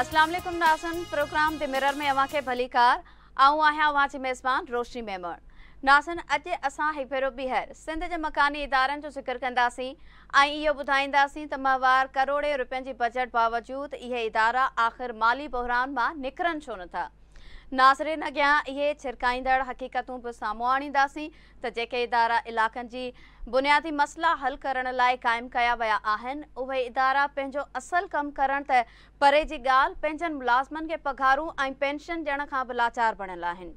अस्सलाम वालेकुम नासन programme the mirror में अवां खे भली कार आऊं आहियां अवां जी मेज़बान रोशनी मेमण नासन अज असां हिकु भेरो ॿीहर सिंध जे मकानी इदारनि जो ज़िक्र कंदासीं ऐं इहो ॿुधाईंदासीं त माहवार करोड़े रुपयनि जी बजट बावजूद ये इदारा आख़िर माली बहरान मां निकिरनि छो नथा नाज़िरनि अॻियां इहे छिरकाईंदड़ हक़ीक़तूं बि साम्हूं आणींदासीं त जेके इदारा इलाइक़नि जी बुनियादी मसला हल करण लाइ क़ाइमु कया विया आहिनि उहे इदारा पंहिंजो असल कमु करण त परे जी ॻाल्हि पंहिंजनि मुलाज़मनि खे पघारूं ऐं पेंशन ॾियण खां बि लाचार बणियल आहिनि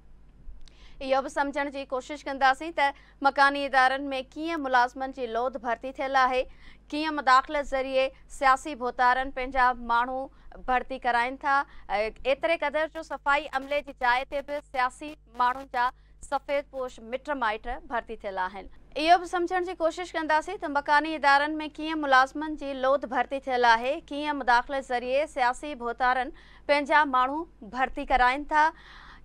इयो समजण जी कोशिश करंदासी त मकानी ادارن મે કીયે મલાઝમન જી લોદ ભરતી થેલા હે કીયે મદખલત ઝરીયે सियासी ભોતારન પંજાબ માણો ભરતી કરાઈન થા એતરે કદર જો સફાઈ અમલે જી ચાએ તે ભી सियासी માણો જા સફેદ પોશ મિટરમાઈટર ભરતી થેલા હે ઇયો ભી સમજણ જી કોશિશ કરંદાસી ત मकानी ادارન મે કીયે મલાઝમન જી લોદ ભરતી થેલા હે કીયે મદખલત ઝરીયે सियासी ભોતારન પંજાબ માણો ભરતી કરાઈન થા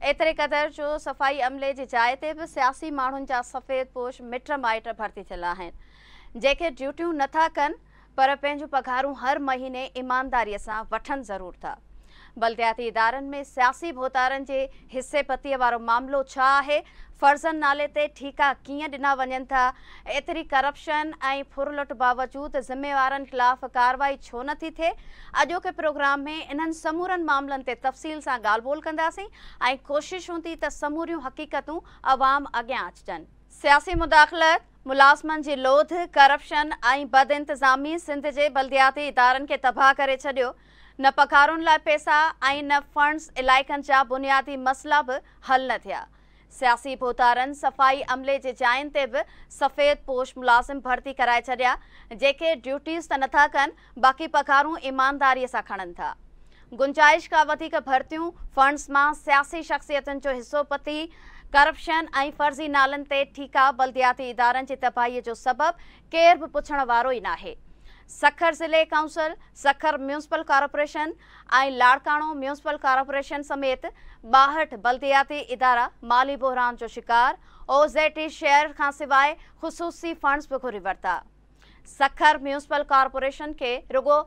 एतिरे क़दुरु जो सफ़ाई अमले जे जाइ ते बि सियासी माण्हुनि जा सफ़ेद पोश मिट माइट भर्ती थियल आहिनि जेके ड्यूटियूं नथा कनि पर पंहिंजूं पघारूं हर महीने ईमानदारीअ सां वठनि ज़रूरु था बलदयाती इदारनि में सियासी भोतारनि जे हिसेपतीअ वारो मामिलो छा आहे फर्ज़नि नाले ते ठीका कीअं ॾिना वञनि था एतिरी करप्शन फुरलुट बावजूद जिम्मेवार खिलाफ़ ख़िलाफ़ु कार्रवाई छो थे अजो के प्रोग्राम में इन्हनि समूरनि मामलनि ते तफ़सील सां ॻाल्हि ॿोल कंदासीं ऐं कोशिशि हूंदी त समूरियूं अवाम अॻियां अचजनि सियासी मुदाख़लत मुलाजमन की लोध करप्शन बद इंतजामी सिंध के बलदियाती इदारनि के तबाह करे छॾियो न पखारुनि लाइ पैसा ऐं न फंड्स इलाइक़नि जा बुनियादी मसला बि हल न थिया सियासी भोतारनि सफ़ाई अमले जे जाइनि ते बि सफ़ेद पोश मुलाज़िम भर्ती कराए छॾिया जेके ड्यूटीज़ त नथा कनि बाक़ी पखारूं ईमानदारीअ सां खणनि था गुंजाइश खां वधीक भर्तियूं फ़ंड्स मां सियासी शख़्सियतुनि जो हिसो पति करप्शन ऐं फर्ज़ी नालनि ते ठीका बलदियाती इदारनि जी तबाहीअ जो सबबु केर बि पुछण वारो ई नाहे सखर जिले काउंसिल सखर म्यूनसिपल कॉर्पोरेशन ऐं लाड़काणो म्यूनसिपल कॉर्पोरेशन समेत बाहठ बल्दियाती इदारा माली बोहरान जो शिकार ओज़ेटी शेयर खां सिवाय ख़ुशूसी फंड्स भी घुरी वरता सखर म्यूनसिपल कॉर्पोरेशन के रुगो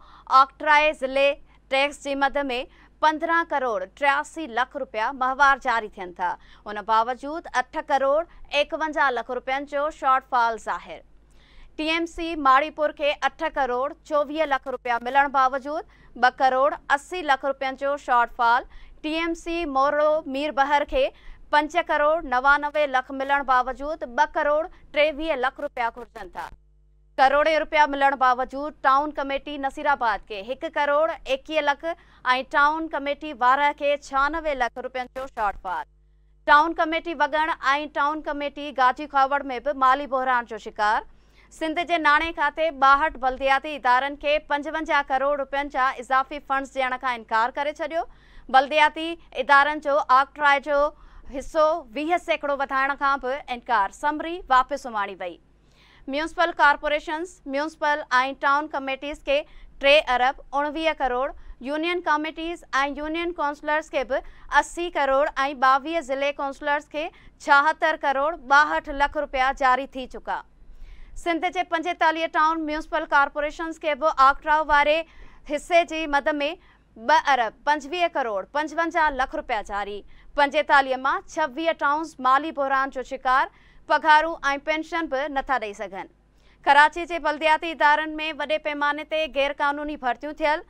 ऑक्ट्राए ज़िले टैक्स जी मद में पंद्रह करोड़ टियासी लख रुपया माहवार जारी थन था उन बावजूद अठ करोड़ एकवंजा लख रुपयनि जो शॉर्टफॉल ज़ाहिर टीएमसी माड़ीपुर के अठ करोड़ चौवी लख रुपया मिलने बावजूद ब करोड़ अस्सी लख रुपयनि जो शॉर्टफॉल टीएमसी मोरो मीर बहर के पंज करोड़ नवानवे लख मिलण बावजूद ब करोड़ टेवी लख रुपया घुर्जन था करोड़े रुपया मिलने बावजूद टाउन कमेटी नसीराबाद के एक करोड़ एक्वी लख टाउन कमेटी वारा के छियानवे लख रुपयनि जो शॉर्टफॉल टाउन कमेटी वगण आई टाउन कमेटी गाजी खावड़ में भी माली बोहरान जो शिकार सिंध के नाणे खाते ॿाहठि बल्दियाती इदारनि के पंजवंजाह करोड़ रुपयन जा इज़ाफ़ी फंड्स दियण का इनकार कर छॾियो बल्दियाती जो आगट्राए जो हिसो वीह सैकड़ो वधाइण खां बि इनकार समरी वापस उमाणी वही म्यूनसिपल कॉर्पोरेशन्स म्यूनसिपल ऐं टाउन कमेटीज़ के टे अरब उणिवीह करोड़ यूनियन कमेटीज़ ऐं यूनियन काउंसलर्स के भी अस्सी करोड़ ऐं बवी ज़िले काउंसलर्स के छहत्तर करोड़ बाहठ लख रुपया जारी थी चुका सिंध के पंजेतालीह टाउन म्यूनिसिपल कॉर्पोरेशन्स के भी आगराव वारे हिसे जी मद में ॿ अरब पंजवीह करोड़ पंजवंजाह लख रुपया जारी पंजेताली में छवी टाउन्स माली बहरान जो शिकार पघारूं और पेंशन भी नथा ॾेई सघनि कराची के बलदियाती इदार में वे पैमाने ते गैरकानूनी भर्तियूं थियल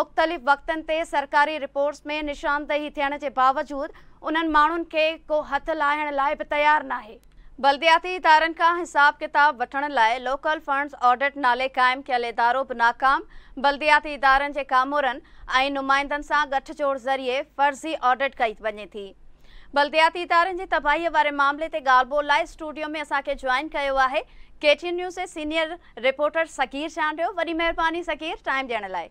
मुख़्तलिफ़ वक़्तनि सरकारी रिपोर्ट्स में निशानदेही थियण जे बावजूदि उन्हनि माण्हुनि खे को हथु लाहिण लाइ बि तयारु नाहे बल्दियाती इदारनि का हिसाब किताब वठण लोकल फंड्स ऑडिट नाले क़ाइमु कल इदारों नाकाम बल्दियाती इदारनि के कामोरनि ऐं नुमाइंदनि सां गठजोड़ ज़रिए फर्ज़ी ऑडिट कई वे थी बल्दियाती इदारनि की तबाही वारे मामले ते ॻाल्हि लाइ स्टूडियो में असांखे जॉइन कयो आहे के टी न्यूज़ जे सीनियर रिपोर्टर सकीर चांडियो वॾी महिरबानी सकीर टाइम ॾियण लाइ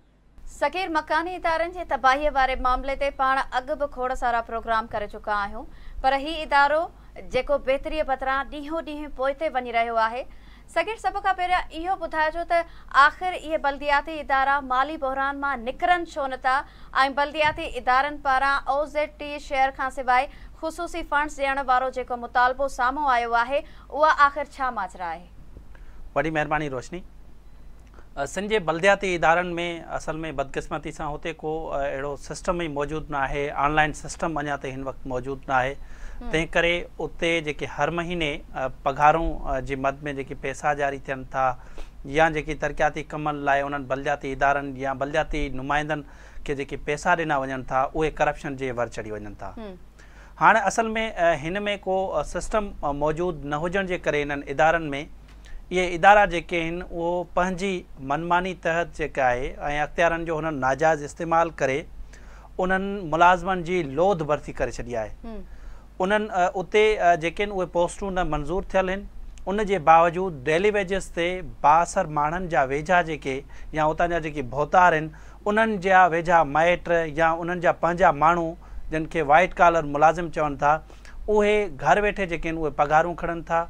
सकीर मकानी इदारनि जे तबाहीअ वारे मामले ते पाण अॻु बि खोड़ सारा प्रोग्राम कर चुका आहियूं पर हीउ इदारो जेको बहितरीअ बदिरां ॾींहों ॾींहों पोइ ते वञी रहियो आहे सगिर सभ खां पहिरियों इहो ॿुधाइजो त आख़िर इहे बलदियाती इदारा माली बोहरान मां निकिरनि छो नथा ऐं बलदियाती इदारनि पारां ओ जेड टी शेयर खां सवाइ ख़ुशूसी फ़ंड्स ॾियण वारो जेको मुतालबो साम्हूं आयो आहे उहा आख़िर छा माजरा आहे वॾी महिरबानी रोशनी सिंध जे बलदियाती इदारनि में असल में बदकिस्मती सां हुते को अहिड़ो सिस्टम ई मौजूदु न आहे ऑनलाइन सिस्टम अञा ताईं हिन वक़्तु मौजूदु न आहे तंहिं करे उते जेके हर महीने पघारूं जे मद में जेके पैसा जारी थियनि था या जेके तरक़ियाती कमनि लाइ उन्हनि बलिजियाती इदारनि या बलिजियाती नुमाइंदनि खे जेके पैसा ॾिना वञनि था उहे करप्शन जे वर चढ़ी वञनि था हाणे असल में हिन में को सिस्टम मौजूदु न हुजण जे करे हिननि इदारनि में इहे इदारा जेके आहिनि उहो पंहिंजी मनमानी तहत जेका आहे ऐं अख़्तियारनि जो हुननि नाजाइज़ इस्तेमालु करे उन्हनि मुलाज़िमनि जी लोध भर्ती करे छॾी आहे उन्हनि उते जेके आहिनि उहे पोस्टूं न मंज़ूर थियल आहिनि उन जे बावजूद डेली वेजिस ते बासर माण्हुनि जा वेझा जेके या उतां जा जेके भोतार आहिनि उन्हनि जा वेझा माइट या उन्हनि जा पंहिंजा माण्हू जिन खे वाइट कॉलर मुलाज़िम चवनि था उहे घर वेठे जेके आहिनि उहे पघारूं खणनि था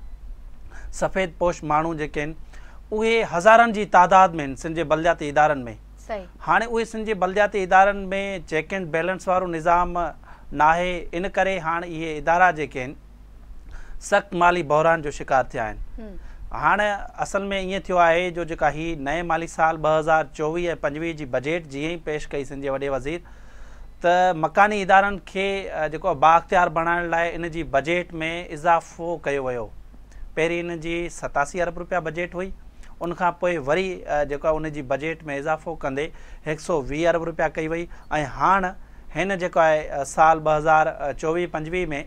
सफ़ेद पोश माण्हू जेके आहिनि उहे हज़ारनि जी तादाद में आहिनि सिंध जे इदारनि में हाणे उहे सिंधी बलदियाती इदारनि में चैक एंड बैलेंस वारो निज़ाम नाहे इन करे हाणे इहे इदारा जेके आहिनि सख़्तु माली बहरान जो शिकार थिया आहिनि हाणे असल में ईअं थियो आहे जो जेका हीअ नए माली साल ॿ हज़ार चोवीह ऐं पंजवीह जी बजट जीअं ई पेश कई सिंधी वॾे वज़ीर त मकानी इदारनि खे जेको बाख़्तियार बणाइण लाइ इन जी बजट में इज़ाफ़ो कयो वियो पहिरीं इन जी सतासी अरब रुपया बजट हुई उनखां पोइ वरी जेको आहे उनजी बजट में इज़ाफ़ो कंदे हिकु सौ वीह अरब रुपया कई वई ऐं हाणे हिन जेको आहे साल ॿ हज़ार चोवीह पंजवीह में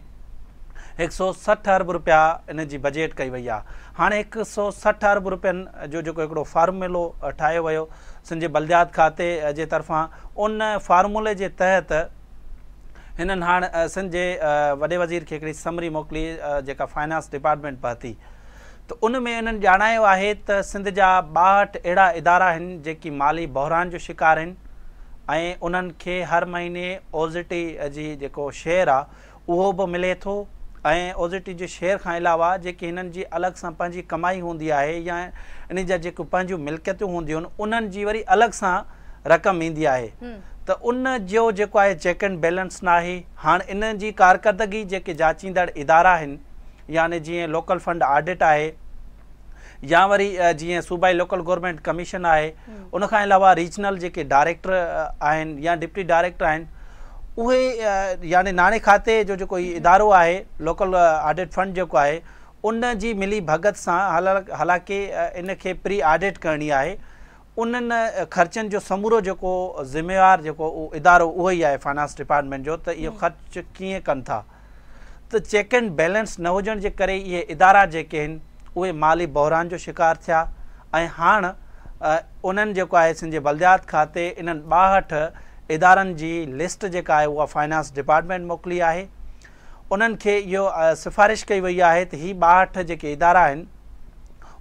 हिकु सौ सठि अरब रुपया इन जी बजट कई वई आहे हाणे हिकु सौ सठि अरब रुपियनि जो जेको हिकिड़ो फार्मूलो ठाहियो वियो सिंध जे बलदियात खाते जे तरफ़ां उन फार्मूले जे तहत हिननि हाणे सिंध जे वॾे वज़ीर खे हिकिड़ी समरी मोकिली जेका फाइनेंस डिपार्टमेंट पहती त उन में हिननि ॼाणायो आहे त सिंध जा ॿाहठि अहिड़ा इदारा आहिनि जेकी माली बहरान जो शिकार आहिनि ऐं उन्हनि खे हर महीने ओज़िटी जी जेको शेयर आहे उहो बि मिले थो ऐं ओज़िटी जे शेयर खां अलावा जेकी हिननि जी अलॻि सां पंहिंजी कमाई हूंदी आहे या इन जा जेकियूं पंहिंजियूं मिल्कियतूं हूंदियूं आहिनि उन्हनि जी वरी अलॻि सां रक़म ईंदी आहे त उन जो जेको आहे चेक एंड बैलेंस नाहे हाणे इन्हनि जी कारकर्दगी जेके जाचींदड़ इदारा आहिनि यानी जीअं लोकल फंड ऑडिट आहे या वरी जीअं सूबाई लोकल गवर्नमेंट कमीशन आहे उनखां अलावा रीजनल जेके डायरेक्टर आहिनि या डिप्टी डायरेक्टर आहिनि उहे याने नाणे खाते जो जेको इदारो आहे लोकल ऑडिट फ़ंड जेको आहे उन जी मिली भगत सां हालांकि हालांकी इनखे प्री ऑडिट करणी आहे उन्हनि खर्चनि जो समूरो जेको ज़िम्मेवारु जेको इदारो उहो ई आहे फाइनांस डिपार्टमेंट जो त इहो ख़र्च कीअं कनि था त चेक एंड बैलेंस न हुजण जे करे इहे इदारा जेके आहिनि उहे माली बहरान जो शिकार थिया ऐं हाणे उन्हनि जेको आहे सिंधे बलदियात खाते इन्हनि ॿाहठि इदारनि जी लिस्ट जेका आहे उहा डिपार्टमेंट मोकिली आहे उन्हनि खे इहो सिफारिश कई वई आहे त इहे ॿाहठि जेके इदारा आहिनि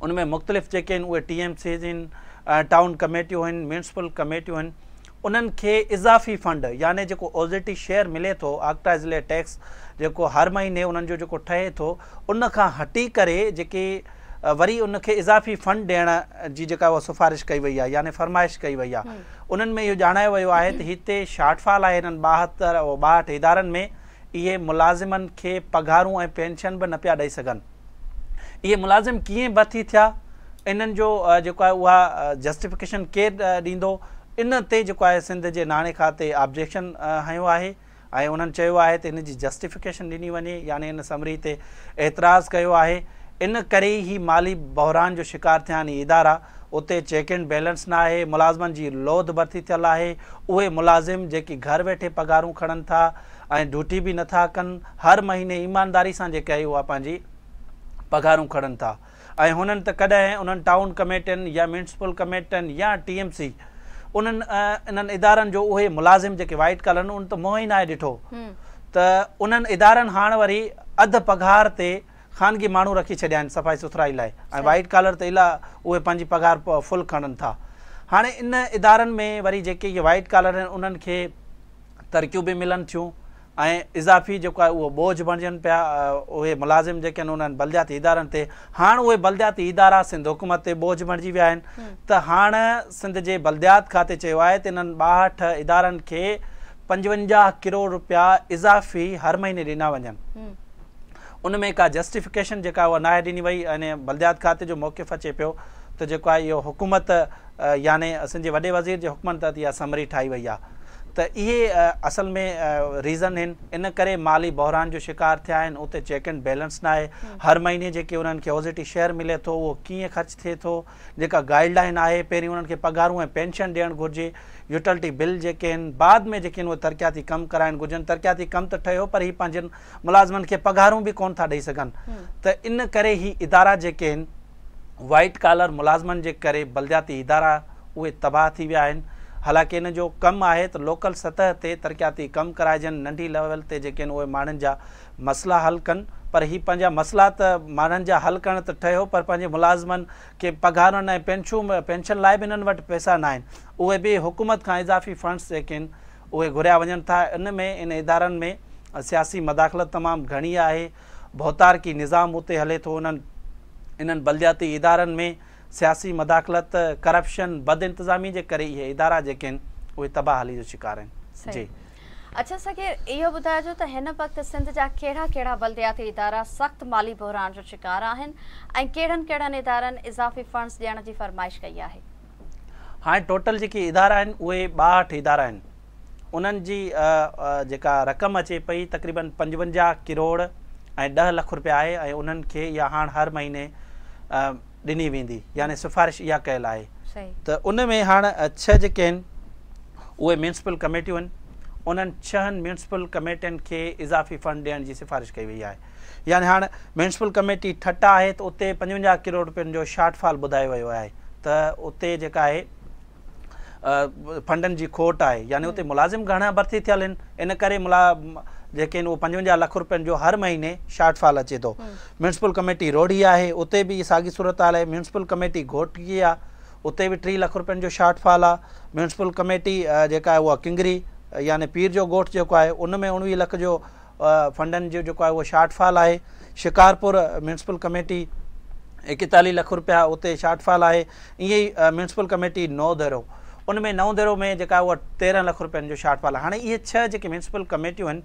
उनमें मुख़्तलिफ़ जेके आहिनि उहे टी एम सीज़ आहिनि टाउन कमेटियूं आहिनि म्युनिसिपल कमेटियूं उन्हनि खे इज़ाफ़ी फ़ंड याने जेको ओज़िटी शेयर मिले थो आगटा ज़िले टैक्स जेको हर महीने उन्हनि जो जेको ठहे थो उन खां हटी करे जेके वरी उनखे इज़ाफ़ी फ़ंड ॾियण जी जेका उहा सिफारिश कई वई आहे यानी फरमाइश कई वई आहे उन्हनि में इहो ॼाणायो वियो आहे त हिते शॉटफॉल आहे हिननि ॿाहतरि ॿाहठि इदारनि में इहे मुलाज़िमनि खे पघारूं ऐं पेंशन बि न पिया ॾेई सघनि इहे मुलाज़िम कीअं बती थिया इन्हनि जो जेको आहे उहा जस्टिफिकेशन केरु ॾींदो इन ते जेको आहे सिंध जे नाणे खाते ऑब्जेक्शन हयो आहे ऐं उन्हनि चयो आहे त हिन जी जस्टिफिकेशन ॾिनी वञे यानी हिन समरी ते ऐतराज़ कयो आहे इन करे ई माली बहरान जो शिकार थिया आहिनि इदारा उते चेक एंड बैलेंस न आहे मुलाज़िमनि जी लोध भर्ती थियल आहे उहे मुलाज़िम जेकी घर वेठे पघारूं खणनि था ऐं ड्यूटी बि नथा कनि हर महीने ईमानदारी सां जेके आहे उहा पंहिंजी पघारूं खणनि था ऐं हुननि त कॾहिं उन्हनि टाउन कमेटियुनि या म्युनिसिपल कमेटियुनि या टी एम सी उन्हनि इन्हनि इदारनि जो उहे मुलाज़िम जेके वाइट कलर आहिनि उन त मोह ई न आहे ॾिठो त उन्हनि इदारनि हाणे वरी अधु पघार ते ख़ानगी माण्हू रखी छॾिया आहिनि सफ़ाई सुथराई लाइ ऐं वाइट कलर त इलाही उहे पंहिंजी पघार फुल खणनि था हाणे इन इदारनि में वरी जेके इहे वाइट कलर आहिनि उन्हनि खे तरक़ियूं बि ऐं इज़ाफ़ी जेको आहे उहो बोझ बणिजनि पिया उहे मुलाज़िम जेके आहिनि उन्हनि बलद्याती इदारनि ते हाणे उहे बलदि्याती इदारा सिंध हुकूमत ते बोझ बणिजी विया आहिनि त हाणे सिंध जे बलदियात खाते चयो आहे त इन्हनि ॿाहठि इदारनि खे पंजवंजाह किरोड़ रुपिया इज़ाफ़ी हर महीने ॾिना वञनि उन में का जस्टिफिकेशन जेका उहा नाहे ॾिनी वई अने बलदियात खाते जो मौक़िफ़ु अचे पियो त जेको आहे इहो हुकूमत याने सिंधी वॾे वज़ीर जे हुकूमत तहत इहा समरी ठाही वई आहे त इहे असल में रीज़न आहिनि इन करे माली बहरान जो शिकार थिया आहिनि उते चैक एंड बैलेंस नाहे हर महीने जेके उन्हनि खे ओज़िटी शेयर मिले थो उहो कीअं ख़र्चु थिए थो जेका गाइडलाइन लाइन आहे पहिरीं उन्हनि खे पघारूं ऐं पेंशन ॾियणु घुरिजे यूटिलिटी बिल जेके आहिनि बाद में जेके आहिनि उहे तरक़ियाती कमु कराइणु घुरिजनि तरक़ियाती कमु त ठहियो पर इहे पंहिंजनि मुलाज़िमनि खे पघारूं बि कोन था ॾेई सघनि त इन करे इहे इदारा जेके आहिनि वाइट कॉलर मुलाज़िमनि जे करे बलदिती इदारा उहे तबाह थी विया आहिनि हालांकि इन जो कम आहे त लोकल सतह ते तरक़ियाती कम कराइजनि नंढी लेवल ते जेके आहिनि उहे माण्हुनि जा मसइला हल कनि पर इहे पंहिंजा मसला त माण्हुनि जा हल करणु त ठहियो पर पंहिंजे मुलाज़िमनि खे पघारनि ऐं पेंशू पेंशन लाइ बि इन्हनि वटि पैसा न आहिनि उहे बि हुकूमत खां इज़ाफ़ी फ़ंड्स जेके आहिनि उहे घुरिया वञनि था इन में इन इदारनि में सियासी मदाख़लत तमामु घणी आहे भोतार की निज़ाम उते हले थो उन्हनि इन्हनि बलदिती इदारनि में सियासी मदाख़लत करप्शन बद इंतज़ामी के कर ये इदारा जेके आहिनि उहे तबाही जा शिकार हैं जी अच्छा इहो ॿुधाइजो त हिन वक्त सिंध जा कहिड़ा कहिड़ा बलदिती इदारा सख्त माली बहरान जो शिकार आहिनि ऐं हाणे टोटल जेके इदारा आहिनि उहे ॿाहठि इदारा आहिनि उन्हनि जी जेका रक़म अचे पई तकरीबन पंजवंजाह करोड़ ए ॾह लख रुपया है ऐं उन्हनि खे इहा हाणे हर महीने ॾिनी वेंदी यानी सिफारिश इहा कयल आहे त उन में हाणे छह जेके आहिनि उहे म्युनिसिपल कमेटियूं आहिनि उन्हनि छहनि म्युनिसिपल कमेटियुनि खे इज़ाफ़ी फ़ंड ॾियण जी सिफारिश कई वई आहे यानी हाणे मु्युनिसिपल कमेटी ठटा आहे त उते पंजवंजाह किरोड़ रुपियनि जो शॉटफॉल ॿुधायो वियो आहे त उते जेका आहे फ़ंडनि जी खोट आहे यानी उते मुलाज़िम घणा भर्ती थियल आहिनि इन करे मुला जेके आहिनि उहो पंजवंजाहु लख रुपियनि जो हर महीने शॉर्टफॉल अचे थो म्यूनिसिपल कमेटी रोड़ी आहे उते बि साॻी सूरत हाल आहे म्यूनिसिपल कमेटी घोटकी आहे उते बि टी लख रुपियनि जो शॉर्टफॉल आहे म्यूनिसिपल कमेटी जेका आहे उहा किंगरी याने पीर जो ॻोठ जेको आहे उन में उणिवीह लख जो फंडनि जो जेको आहे उहो शॉर्टफॉल आहे शिकारपुर म्यूनिसिपल कमेटी एकतालीह लख रुपया उते शॉर्टफॉल आहे ईअं ई म्यूनिसिपल कमेटी नओं देरो उन में नओं देरो में जेका आहे उहा तेरहं लख रुपियनि जो शॉर्टफॉल आहे हाणे इहे छह जेके म्यूनिसिपल कमेटियूं आहिनि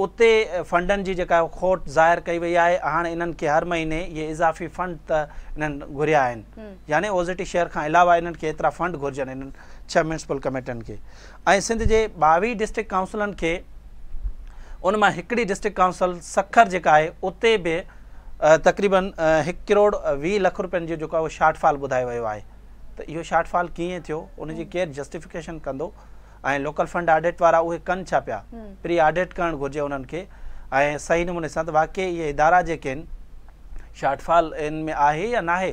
उते फ़ंडनि जी जेका खोट ज़ाहिर कई वई आहे हाणे इन्हनि खे हर महीने इहे इज़ाफ़ी फ़ंड त इन्हनि घुरिया आहिनि यानी ओज़िटी शहर खां अलावा इन्हनि खे एतिरा फ़ंड घुरिजनि इन्हनि छह मुंसिपल कमेटियुनि खे ऐं सिंध जे ॿावीह डिस्ट्रिक्ट काउंसिलनि खे उन मां हिकिड़ी डिस्ट्रिक्ट काउंसिल सखर जेका आहे उते बि तक़रीबन हिकु करोड़ वीह लख रुपियनि जो जेको आहे उहो शॉटफाल ॿुधायो वियो आहे त इहो शॉट फाल कीअं थियो उनजी केरु जस्टिफिकेशन कंदो ऐं लोकल फ़ंड ऑडिट वारा उहे कनि छा पिया प्री ऑडिट करणु घुरिजे उन्हनि खे ऐं सही नमूने सां त वाक़ई इहे इदारा जेके आहिनि शॉट इन में आहे या नाहे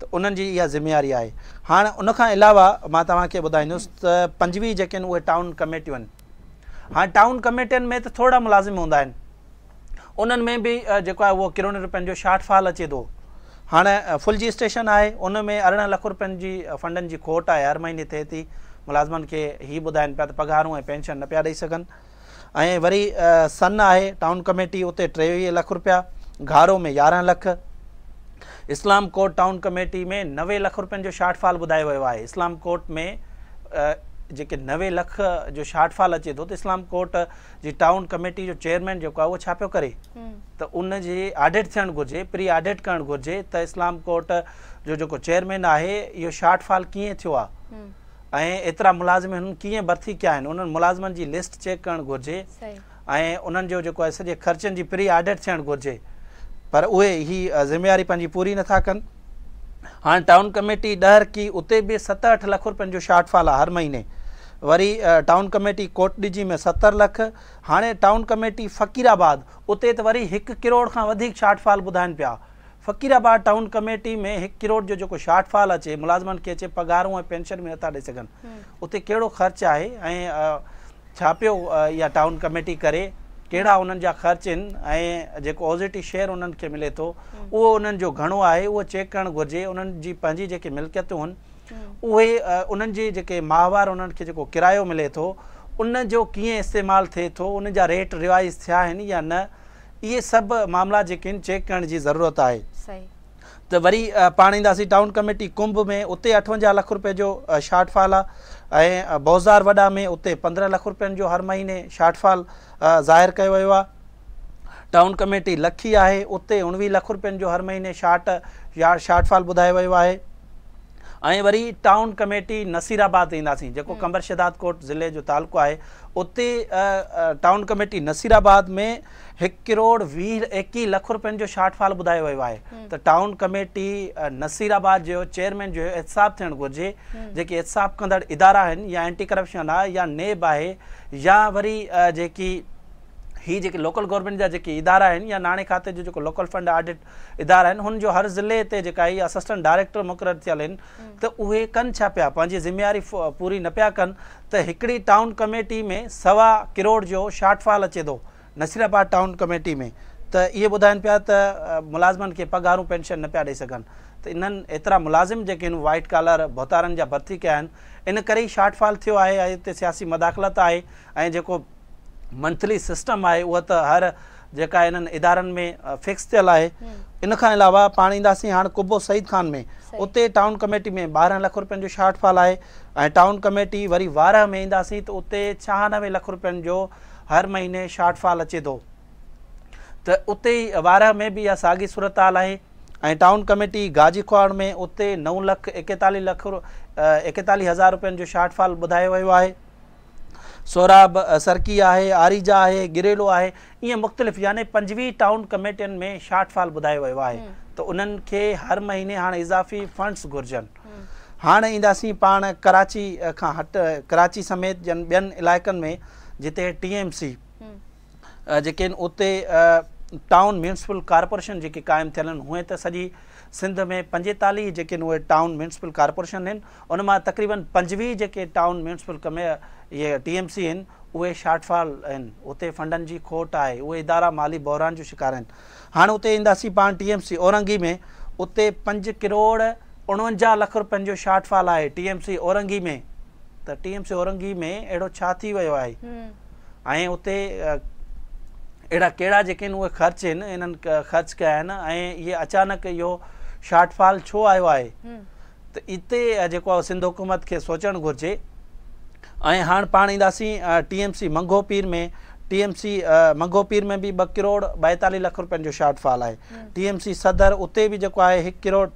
त उन्हनि जी इहा ज़िमेवारी आहे हाणे उन अलावा मां तव्हांखे ॿुधाईंदुसि त पंजवीह जेके आहिनि उहे टाउन कमेटियूं आहिनि हाणे टाउन कमेटियुनि में त थोरा मुलाज़िम हूंदा आहिनि उन्हनि में बि जेको आहे उहो रुपियनि जो शॉर्टफॉल अचे थो हाणे फुलजी स्टेशन आहे उन में अरिड़हं लख रुपियनि जी फंडनि जी खोट आहे हर महीने थिए थी मुलाज़िमनि के ही ॿुधाइनि पिया त पेंशन न पिया ॾेई सघनि ऐं वरी सन है टाउन कमेटी उते टेवी लख रुपया घारो में यारह लख इस्लाम कोट टाउन कमेटी में नवे लख रुपयनि जो शार्टफॉल ॿुधायो वियो आहे इस्लाम कोट में जेके नवे लख जो शार्टफॉल अचे तो त इस्लाम कोट जी टाउन कमेटी जो चेयरमैन जो आहे उहो छा पियो करे हम्म। त उनजी आडिट थियणु प्री ऑडिट करणु घुरिजे त इस्लाम कोट जो जेको चेयरमैन है यो शार्टफॉल किए थियो ऐं एतिरा मुलाज़िम हिननि कीअं भर्ती कया आहिनि उन्हनि मुलाज़िमनि जी लिस्ट चेक करणु घुरिजे ऐं उन्हनि जो जेको आहे सॼे ख़र्चनि जी प्री ऑडिट थियणु घुरिजे पर उहे हीअ ज़िमेवारी पंहिंजी पूरी नथा कनि हाणे टाउन कमेटी ॾहर की उते बि सत अठ लख रुपियनि जो शॉर्टफॉल आहे हर महीने वरी टाउन कमेटी डिजी में सतरि लख हाणे टाउन कमेटी फ़क़ीराबाद उते त वरी हिकु किरोड़ खां वधीक शार्ट फॉल ॿुधाइनि पिया फ़क़ीराबाद टाउन कमेटी में हिकु किरोड़ जो जेको शॉट फॉल अचे मुलाज़िमनि खे अचे पघारूं ऐं पेंशन में नथा ॾेई सघनि उते कहिड़ो ख़र्चु आहे ऐं छा पियो इहा टाउन कमेटी करे कहिड़ा उन्हनि जा ख़र्च आहिनि ऐं जेको ऑजिटिव शेयर उन्हनि खे मिले थो उहो उन्हनि जो घणो आहे उहो चेक करणु घुरिजे उन्हनि जी पंहिंजी जेके मिल्कियतूं आहिनि उहे उन्हनि जी जेके माहवार उन्हनि खे जेको किरायो मिले थो उन जो कीअं इस्तेमालु थिए थो उन जा रेट रिवाइज़ थिया आहिनि या न इहे सभु मामला जेके आहिनि चेक करण जी ज़रूरत आहे त वरी पाण ईंदासीं टाउन कमेटी कुंभ में उते अठवंजाहु लख रुपिये जो शार्ट फाल आहे ऐं बोज़ार वॾा में उते पंद्रहं लख रुपियनि जो हर महीने शार्ट फॉल ज़ाहिर कयो वियो आहे टाउन कमेटी लखी आहे उते उणिवीह लख रुपियनि जो हर महीने शॉट या शार्ट फाल ॿुधायो वियो आहे ऐं वरी टाउन कमेटी नसीराबाद ईंदासीं जेको कमर कोट ज़िले जो तालुको आहे उते टाउन कमेटी नसीराबाद में हिकु किरोड़ वीह एकवीह लख रुपियनि जो शॉर्टफाल ॿुधायो वियो आहे त टाउन कमेटी नसीराबाद जो चेयरमैन जो एतसाफ थियणु घुरिजे जेके एतसाफ़ु कंदड़ इदारा आहिनि या एंटी करप्शन आहे या नेब आहे या वरी जेकी हीअ जेकी लोकल गवर्नमेंट जा जेके इदारा आहिनि या नाणे खाते जो जेको लोकल फंड ऑडिट इदारा आहिनि हुनजो हर ज़िले ते जेका असिस्टेंट डायरेक्टर मुक़ररु थियल आहिनि त उहे कनि छा पिया पंहिंजी ज़िम्मेवारी पूरी न पिया कनि त हिकिड़ी टाउन कमेटी में सवा किरोड़ जो शॉटफाल अचे थो नसीराबाद टाउन कमेटी में त इहे ॿुधाइनि पिया त मुलाज़िमनि खे पघारूं पेंशन न पिया ॾेई सघनि त इन्हनि एतिरा मुलाज़िम जेके आहिनि वाइट कॉलर भोतारनि जा भर्ती कया आहिनि इन करे ई शॉट फॉल थियो आहे ऐं हिते सियासी मदाख़लत आहे ऐं जेको मंथली सिस्टम आहे उहा त हर जेका इन्हनि इदारनि में फिक्स थियल आहे इन खां अलावा पाण ईंदासीं हाणे कुब्बो सईद ख़ान में उते टाउन कमेटी में ॿारहं लख रुपियनि जो शॉटफॉल आहे ऐं टाउन कमेटी वरी वारह में ईंदासीं त उते छहानवे लख रुपियनि जो हर महीने शॉट फॉल अचे तो त उते ई वार में भी इहा साॻी सूरत हाल है ऐं टाउन कमेटी गाजीखोड़ में उते नव लख एकतालीह लख एकतालीह हज़ार रुपियनि जो शॉर्ट फॉल ॿुधायो वियो आहे सोराब सरकी आहे आरीजा आहे गिरेलो आहे ईअं मुख़्तलिफ़ याने पंजवीह टाउन कमेटियुनि में शॉर्ट फॉल ॿुधायो वियो आहे त उन्हनि खे हर महीने हाणे इज़ाफ़ी फ़ंड्स घुरिजनि हाणे ईंदासीं पाण कराची खां हट कराची समेत ॼण ॿियनि इलाइक़नि में जिते टी एम सी जेके आहिनि उते टाउन म्यूनिसिपल कार्पोरेशन जेके क़ाइमु थियल आहिनि उहे त सॼी सिंध में पंजेतालीह जेके आहिनि उहे टाउन म्यूनिसिपल कार्पोरेशन आहिनि उन मां तक़रीबन पंजवीह जेके टाउन म्यूनिसिपल कमे इहे टी एम सी आहिनि उहे शॉट फॉल आहिनि उते फंडनि जी खोट आहे उहे इदारा माली बहरान जो शिकार आहिनि हाणे उते ईंदासीं पाण टी एम सी औरंगी में उते पंज किरोड़ उणवंजाहु लख रुपियनि जो शॉटफॉल आहे टी एम सी औरंगी में त टीएमसी औरंगी में अहिड़ो छा थी वियो आहे ऐं उते अहिड़ा कहिड़ा जेके आहिनि उहे ख़र्च आहिनि इन्हनि ख़र्च कया आहिनि ऐं इहे अचानक इहो शॉर्टफॉल छो आयो आहे त इते जेको आहे हुकूमत खे सोचणु घुरिजे ऐं हाणे पाण ईंदासीं टी मंगो पीर में टीएमसी मंगोपीर में बि ॿ किरोड़ ॿाएतालीह लख रुपियनि जो शॉर्टफॉल आहे टीएमसी सदर उते बि जेको आहे हिकु किरोड़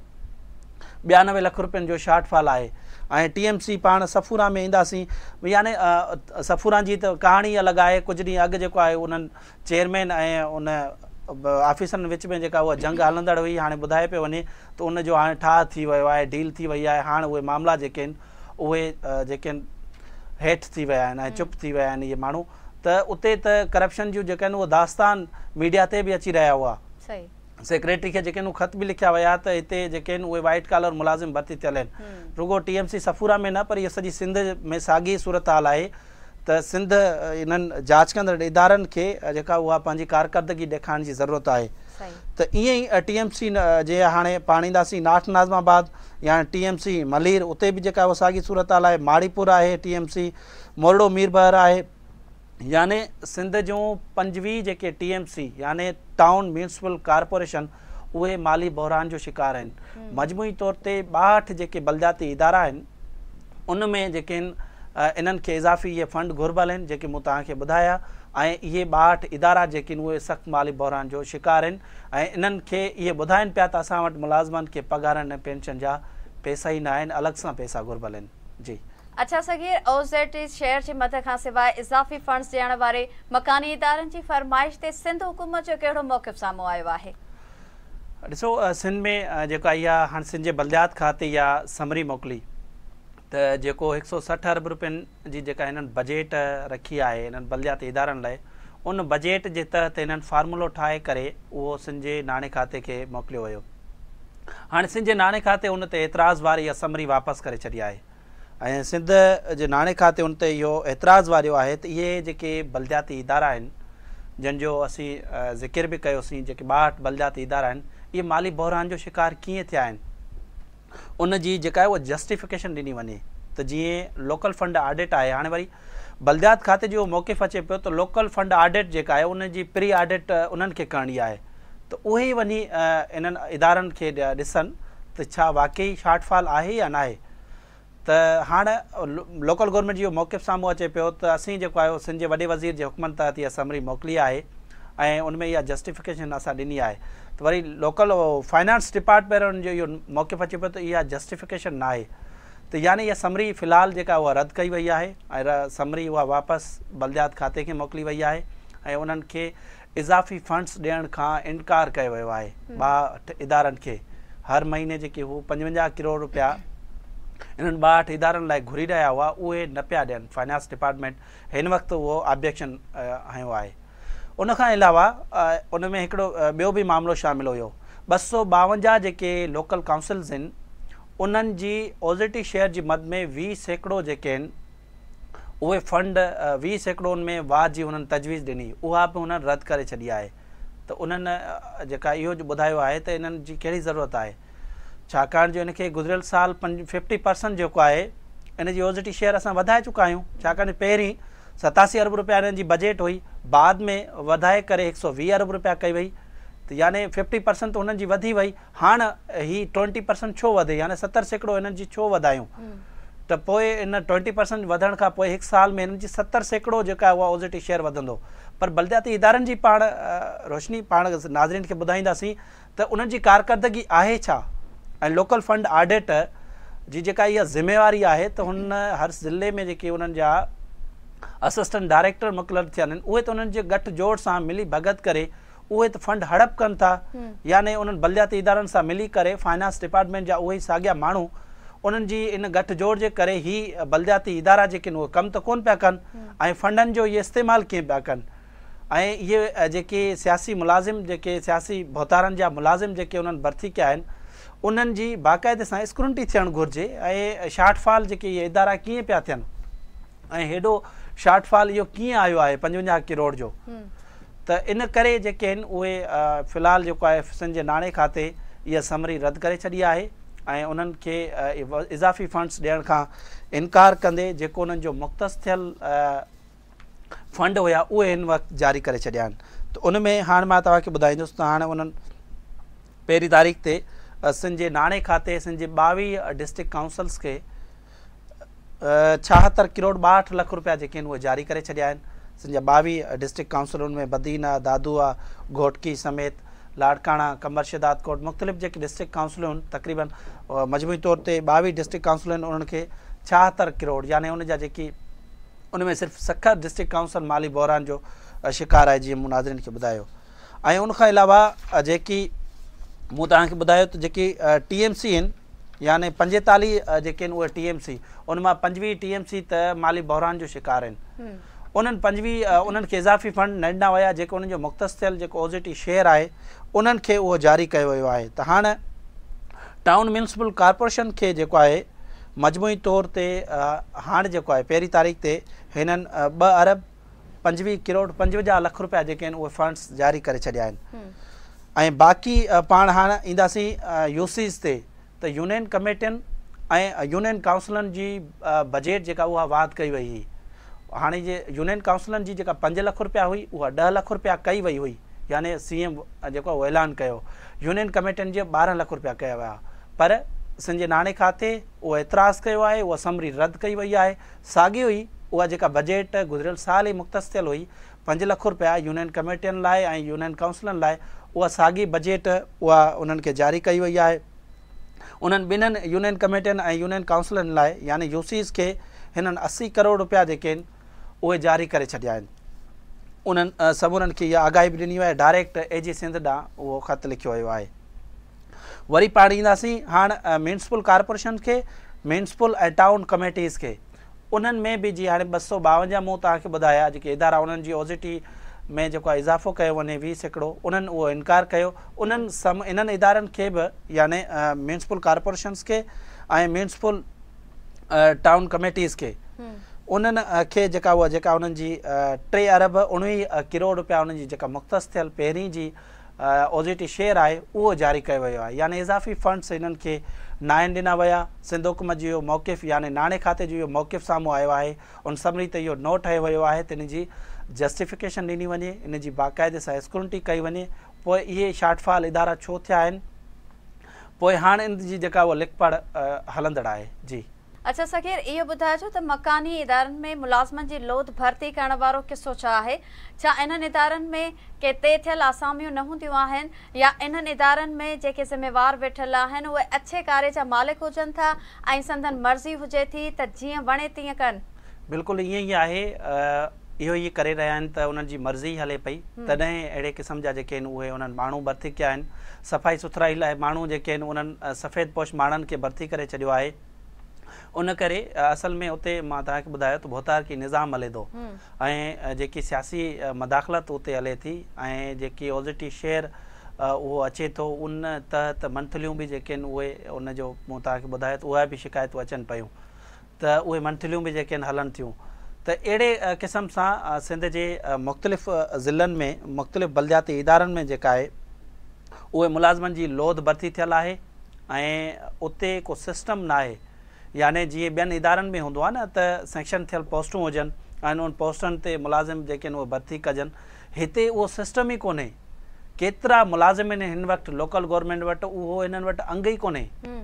ॿियानवे लख रुपियनि जो शॉर्टफॉल आहे ऐं टी एम सी पाण सफ़ूरा में ईंदासीं याने सफ़ूरा जी त कहाणी अलॻि आहे कुझु ॾींहुं अॻु जेको आहे उन्हनि चेयरमैन ऐं उन ऑफिसरनि विच में जेका उहा जंग हलंदड़ हुई हाणे ॿुधाए पियो वञे त उनजो हाणे ठाह थी वियो आहे डील थी वई आहे हाणे उहे मामला जेके आहिनि उहे जेके आहिनि हेठि थी विया आहिनि ऐं चुप थी विया आहिनि इहे माण्हू त उते त करप्शन जूं जेके आहिनि उहे दास्तान मीडिया ते बि अची रहिया हुआ सेक्रेटरी के जेके ख़त भी लिखा हुआ त हिते जेके आहिनि उहे वाइट कलर मुलाज़िम भर्ती थियल रुगो टीएमसी एम सफ़ूरा में न पर ये सॼी सिंध में सागी सूरत हाल आहे त सिंध इन्हनि जांच कंदड़ इदारनि के जेका उहा पंहिंजी कारकर्दगी ॾेखारण जी ज़रूरत आहे त ईअं ई टी एम सी न जीअं हाणे पाण ईंदासीं नाट नाज़माबाद या टी एम सी मलीर उते बि जेका उहा सूरत हाल है माणीपुर है टीएमसी मोरड़ो मीरबर है याने सिंध जो पंजवीह जेके टी एम सी याने टाउन मुंसिपल कार्पोरेशन उहे माली बहरान जो शिकार आहिनि मजमूई तौर ते ॿाहठि जेके बलजाती इदारा आहिनि उन में जेके आहिनि इन्हनि खे इज़ाफ़ी इहे फ़ंड घुरबल आहिनि जेके मूं तव्हांखे ॿुधाया ऐं इहे ॿाहठि इदारा जेके आहिनि उहे सख़्तु माली बहरान जो शिकार आहिनि ऐं इन्हनि खे इहे ॿुधाइनि पिया त असां वटि खे पघारनि ऐं पेंशन जा पैसा ई न आहिनि अलॻि सां पैसा घुरबल आहिनि जी ॾिसो सिंध में जेका बलदियात खाते इहा समरी मोकिली त जेको हिकु सौ सठ अरब रुपियनि जी जेका हिननि बजेट रखी आहे हिननि बलद्याती इदारनि लाइ उन बजेट जे तहत हिननि फार्मूलो ठाहे करे उहो सिंध जे नाणे खाते खे मोकिलियो हुयो हाणे सिंध जे नाणे खाते ऐतराज़ वारी समरी वापसि करे छॾी आहे ऐं सिंध जे नाणे खाते उन ते इहो एतिराज़ु वारो आहे त इहे जेके बलद्याती इदारा आहिनि जंहिंजो असीं ज़िकिर बि कयोसीं जेके ॿाहठि इदारा आहिनि इहे माली बहरान जो शिकार कीअं थिया आहिनि उन जी जेका आहे उहा जस्टिफिकेशन ॾिनी वञे त जीअं लोकल फ़ंड ऑडिट आहे हाणे वरी बलिद्यात खाते जो मौक़फ़ु अचे पियो त लोकल फ़ंड ऑडिट जेका आहे उनजी प्री ऑडिट उन्हनि खे करणी आहे त उहे वञी इन्हनि इदारनि खे ॾिसनि त छा वाक़ई शॉटफॉल आहे या न आहे त हाणे लोकल गवर्नमेंट जो मौक़ मौक़फ़ साम्हूं अचे पियो त असीं जेको आहे सिंध जे वॾे वज़ीर जे हुकमनि तहत इहा समरी मोकिली आहे ऐं उनमें इहा जस्टिफिकेशन असां ॾिनी आहे त वरी लोकल फाइनेंस डिपार्टमेंट जो इहो मौक़फ़ु अचे पियो त इहा जस्टिफिकेशन नाहे त यानी इहा समरी फ़िलहालु जेका उहा रद्द कई वई आहे ऐं समरी उहा वापसि बलदियात खाते खे मोकिली वई आहे ऐं उन्हनि खे इज़ाफ़ी फ़ंड्स ॾियण खां इनकार कयो वियो आहे बाठ इदारनि खे हर महीने जेकी हू पंजवंजाहु किरोड़ रुपया इन्हनि ॿाहठि इदारनि लाइ घुरी रहिया हुआ उहे न पिया ॾियनि फाइनेंस डिपार्टमेंट हिन वक़्तु उहो ऑब्जेक्शन आयो आहे उनखां अलावा उनमें हिकिड़ो ॿियो बि मामिलो शामिलु हुयो ॿ सौ ॿावंजाह जेके लोकल काउंसिल्स आहिनि उन्हनि जी शेयर जी मद में वीह सैकड़ो जेके आहिनि उहे फ़ंड वीह उन में वाह जी हुननि तजवीज़ ॾिनी उहा बि हुननि रद्द करे छॾी आहे त उन्हनि जेका इहो ॿुधायो आहे त इन्हनि ज़रूरत आहे छाकाणि जो हिनखे गुज़िरियल साल पंज फिफ्टी परसेंट जेको आहे इन जी ओज़िटी शेयर असां वधाए चुका आहियूं छाकाणि पहिरीं सतासी अरब रुपया हिन जी बजेट हुई बाद में वधाए करे हिकु सौ वीह अरब रुपया कई वई त यानी फिफ्टी परसेंट हुननि जी वधी वई हाणे ही ट्वेंटी परसेंट छो वधे यानी सतरि सैकड़ो हिननि जी छो वधायूं त पोइ इन ट्वेंटी परसेंट वधण खां पोइ हिकु साल में हिननि जी सतरि सैकड़ो जेका उहा ओज़िटी शेयर वधंदो पर बलदियाती इदारनि जी पाण रोशनी पाण नाज़रीन खे ॿुधाईंदासीं त उन्हनि जी कारकर्दगी आहे छा ऐं लोकल फ़ंड ऑडिट जी जेका इहा ज़िमेवारी आहे त हुन हर ज़िले में जेके उन्हनि जा असिस्टेंट डायरेक्टर मुक़ररु थियनि उहे त उन्हनि जे घटिजोड़ सां मिली भगत करे उहे त फ़ंड हड़प कनि था याने उन्हनि बलदियाती इदारनि सां मिली करे फाइनेंस डिपार्टमेंट जा उहे साॻिया माण्हू उन्हनि जी इन गठजोड़ जे करे ई बलदियाती इदारा जेके आहिनि उहे कम त कोन्ह पिया कनि ऐं फ़ंडनि जो इहे इस्तेमालु कीअं पिया कनि ऐं इहे जेके सियासी मुलाज़िम जेके सियासी भोतारनि जा मुलाज़िम जेके उन्हनि भर्ती कया आहिनि उन्हनि जी बाक़ाइदे सां स्क्रूनी थियणु घुरिजे ऐं शॉर्टफॉल जेके इहे इदारा कीअं पिया थियनि ऐं हेॾो शॉट फॉल इहो कीअं आयो आहे पंजवंजाहु किरोड़ जो त इन करे जेके आहिनि उहे फ़िलहालु जेको आहे सिंध जे नाणे खाते इहा समरी रद्द करे छॾी आहे ऐं उन्हनि खे इज़ाफ़ी फ़ंड्स ॾियण खां इनकार कंदे जेको उन्हनि जो मुख़्तसियल फ़ंड हुया उहे हिन वक़्तु जारी करे छॾिया आहिनि त उन में हाणे मां तव्हांखे ॿुधाईंदुसि त हाणे उन्हनि पहिरीं तारीख़ ते सिंध नाणे खाते सिंध जे ॿावीह डिस्ट्रिक काउंसल्स खे छाहतरि किरोड़ ॿाहठि लख रुपया जेके आहिनि उहे जारी करे छॾिया आहिनि सिंधा ॿावीह डिस्ट्रिक्ट काउंसलुनि में बदीना आहे दादू आहे घोटकी समेत लाड़काणा कंबर कोट मुख़्तलिफ़ जेके डिस्ट्रिक्ट काउंसलूं तक़रीबन तक़रीबनि मजमूई तौर ते ॿावीह डिस्ट्रिक्ट काउंसलुनि उन्हनि खे छाहतरि किरोड़ यानी उनजा जा जेकी उन में सिर्फ़ु सखरि डिस्ट्रिक्ट काउंसिल माली बोहरान जो शिकार आहे जीअं मूं नाज़िरुयो ऐं उनखां अलावा जेकी मूं तव्हांखे ॿुधायो त जेकी टी एम सी आहिनि याने पंजेतालीह जेके आहिनि उहे टी एम सी उन मां पंजवीह टी एम सी त माली बोहरान जो शिकार आहिनि उन्हनि पंजवीह उन्हनि खे इज़ाफ़ी फ़ंड न ॾिना विया जेके उन्हनि जो मुख़्तसियल जेको ओज़िटिव शेयर आहे उन्हनि खे उहो जारी कयो वियो आहे त हाणे टाउन मुंसिपल कॉर्पोरेशन खे जेको आहे मजमूई तौर ते हाणे जेको आहे पहिरीं तारीख़ ते हिननि ॿ अरब पंजवीह किरोड़ पंजवंजाह लख रुपया जेके आहिनि उहे फ़ंड्स जारी करे छॾिया आहिनि ऐं बाक़ी पाण हाणे ईंदासीं यूसीस ते त यूनियन कमेटियुनि ऐं यूनियन काउंसलनि जी बजेट जेका उहा वाद कई वई हुई हाणे जे यूनियन काउंसलनि जी जेका पंज लख रुपया हुई उहा ॾह लख रुपया कई वई हुई याने सी एम जेको ऐलान कयो यूनियन कमेटियुनि जे ॿारहं लख रुपया कया हुआ पर सिंधे नाणे खाते उहो एतिराज़ु कयो आहे उहा समरी रद्द कई वई आहे साॻी हुई उहा जेका बजेट गुज़िरियल साल ई मुख़्तसियलु हुई पंज लख रुपया यूनियन कमेटियुनि लाइ ऐं यूनियन काउंसलनि लाइ उहा साॻी बजट उहा उन्हनि खे जारी कई वई आहे उन्हनि ॿिन्हिनि यूनियन कमेटियुनि ऐं यूनियन काउंसलनि लाइ यानी यूसीस खे हिननि असी करोड़ रुपया जेके आहिनि उहे जारी करे छॾिया आहिनि उन्हनि सभु उन्हनि खे इहा आगाही बि ॾिनी आहे डायरेक्ट ए जी सिंध ॾांहुं उहो ख़तु लिखियो वियो आहे वरी पाण ईंदासीं हाणे म्युनिसिपल कार्पोरेशन खे म्युनिसिपल ऐं टाउन कमेटीज़ खे उन्हनि में बि जीअं हाणे ॿ सौ ॿावंजाह मूं तव्हांखे ॿुधाया जेके इदारा उन्हनि जी ओज़िटी में जेको आहे इज़ाफ़ो कयो वञे वीह सैकड़ो उन्हनि उहो इनकार कयो उन्हनि सम इन्हनि इदारनि खे बि याने म्यूनसिपल कॉर्पोरेशन्स खे ऐं म्यूनसिपल टाउन कमेटीज़ खे हम्म। उन्हनि खे जेका उहा जेका उन्हनि जी टे अरब उणिवीह किरोड़ रुपया उन्हनि जी जेका मुख़्तस थियल पहिरीं जी ओज़िटिव शेयर आहे उहो जारी कयो वियो आहे यानी इज़ाफ़ी फ़ंड्स हिननि खे नाइनि ॾिना विया सिंधु हुकूमत जो इहो मौक़िफ़ याने नाणे खाते जो इहो मौक़िफ़ साम्हूं आयो आहे उन सभिनी ते इहो नोट ठही वियो आहे त इन जी जस्टिफिकेशन ॾिनी वञे इन जी बाक़ाइदे सां स्क्रूटी कई वञे पोइ इहे शार्ट इदारा छो थिया आहिनि पोइ हाणे इन जी जेका उहा लिखपड़ हलंदड़ु आहे जी अच्छा सगीर इहो ॿुधाइजो त मकानी इदारनि में मुलाज़मनि जी लोध भर्ती करण वारो किसो छा आहे छा इन्हनि इदारनि में थियल न हूंदियूं या इन्हनि इदारनि में जेके ज़िमेवार वेठल आहिनि उहे कार्य जा मालिक हुजनि था ऐं मर्ज़ी हुजे थी त वणे तीअं कनि बिल्कुलु ईअं ई आहे इहो ई करे रहिया आहिनि त उन्हनि जी मर्ज़ी हले पई तॾहिं अहिड़े क़िस्म जा जेके आहिनि उहे भर्ती कया आहिनि सफ़ाई माण्हू जेके आहिनि उन्हनि आहे उन करे असल में उते मां तव्हांखे ॿुधायो त भोतार की निज़ाम हले थो ऐं जेकी सियासी मदाख़लत उते हले थी ऐं जेकी ओज़िटी शेयर उहो अचे थो उन तहत मंथलियूं बि जेके आहिनि उहे उनजो मूं तव्हांखे ॿुधायो त उहा बि शिकायतूं अचनि पियूं त उहे मंथलियूं बि जेके आहिनि हलनि थियूं त अहिड़े क़िस्म सां सिंध जे मुख़्तलिफ़ ज़िलनि में मुख़्तलिफ़ बलदियाती इदारनि में जेका आहे उहे मुलाज़िमनि जी लोध भर्ती थियल आहे ऐं उते को सिस्टम न आहे यानि जी ॿियनि इदार में हूंदो आहे न त सेंक्शन थियल पोस्टूं हुजनि उन पोस्टनि ते मुलाज़िम जो भर्ती कजन इतने वो सिस्टम ही कोन्हे केतिरा मुलाज़िम इन वक्त लोकल गवर्नमेंट वट वो इन वट अंग ई कोन्हे हम्म।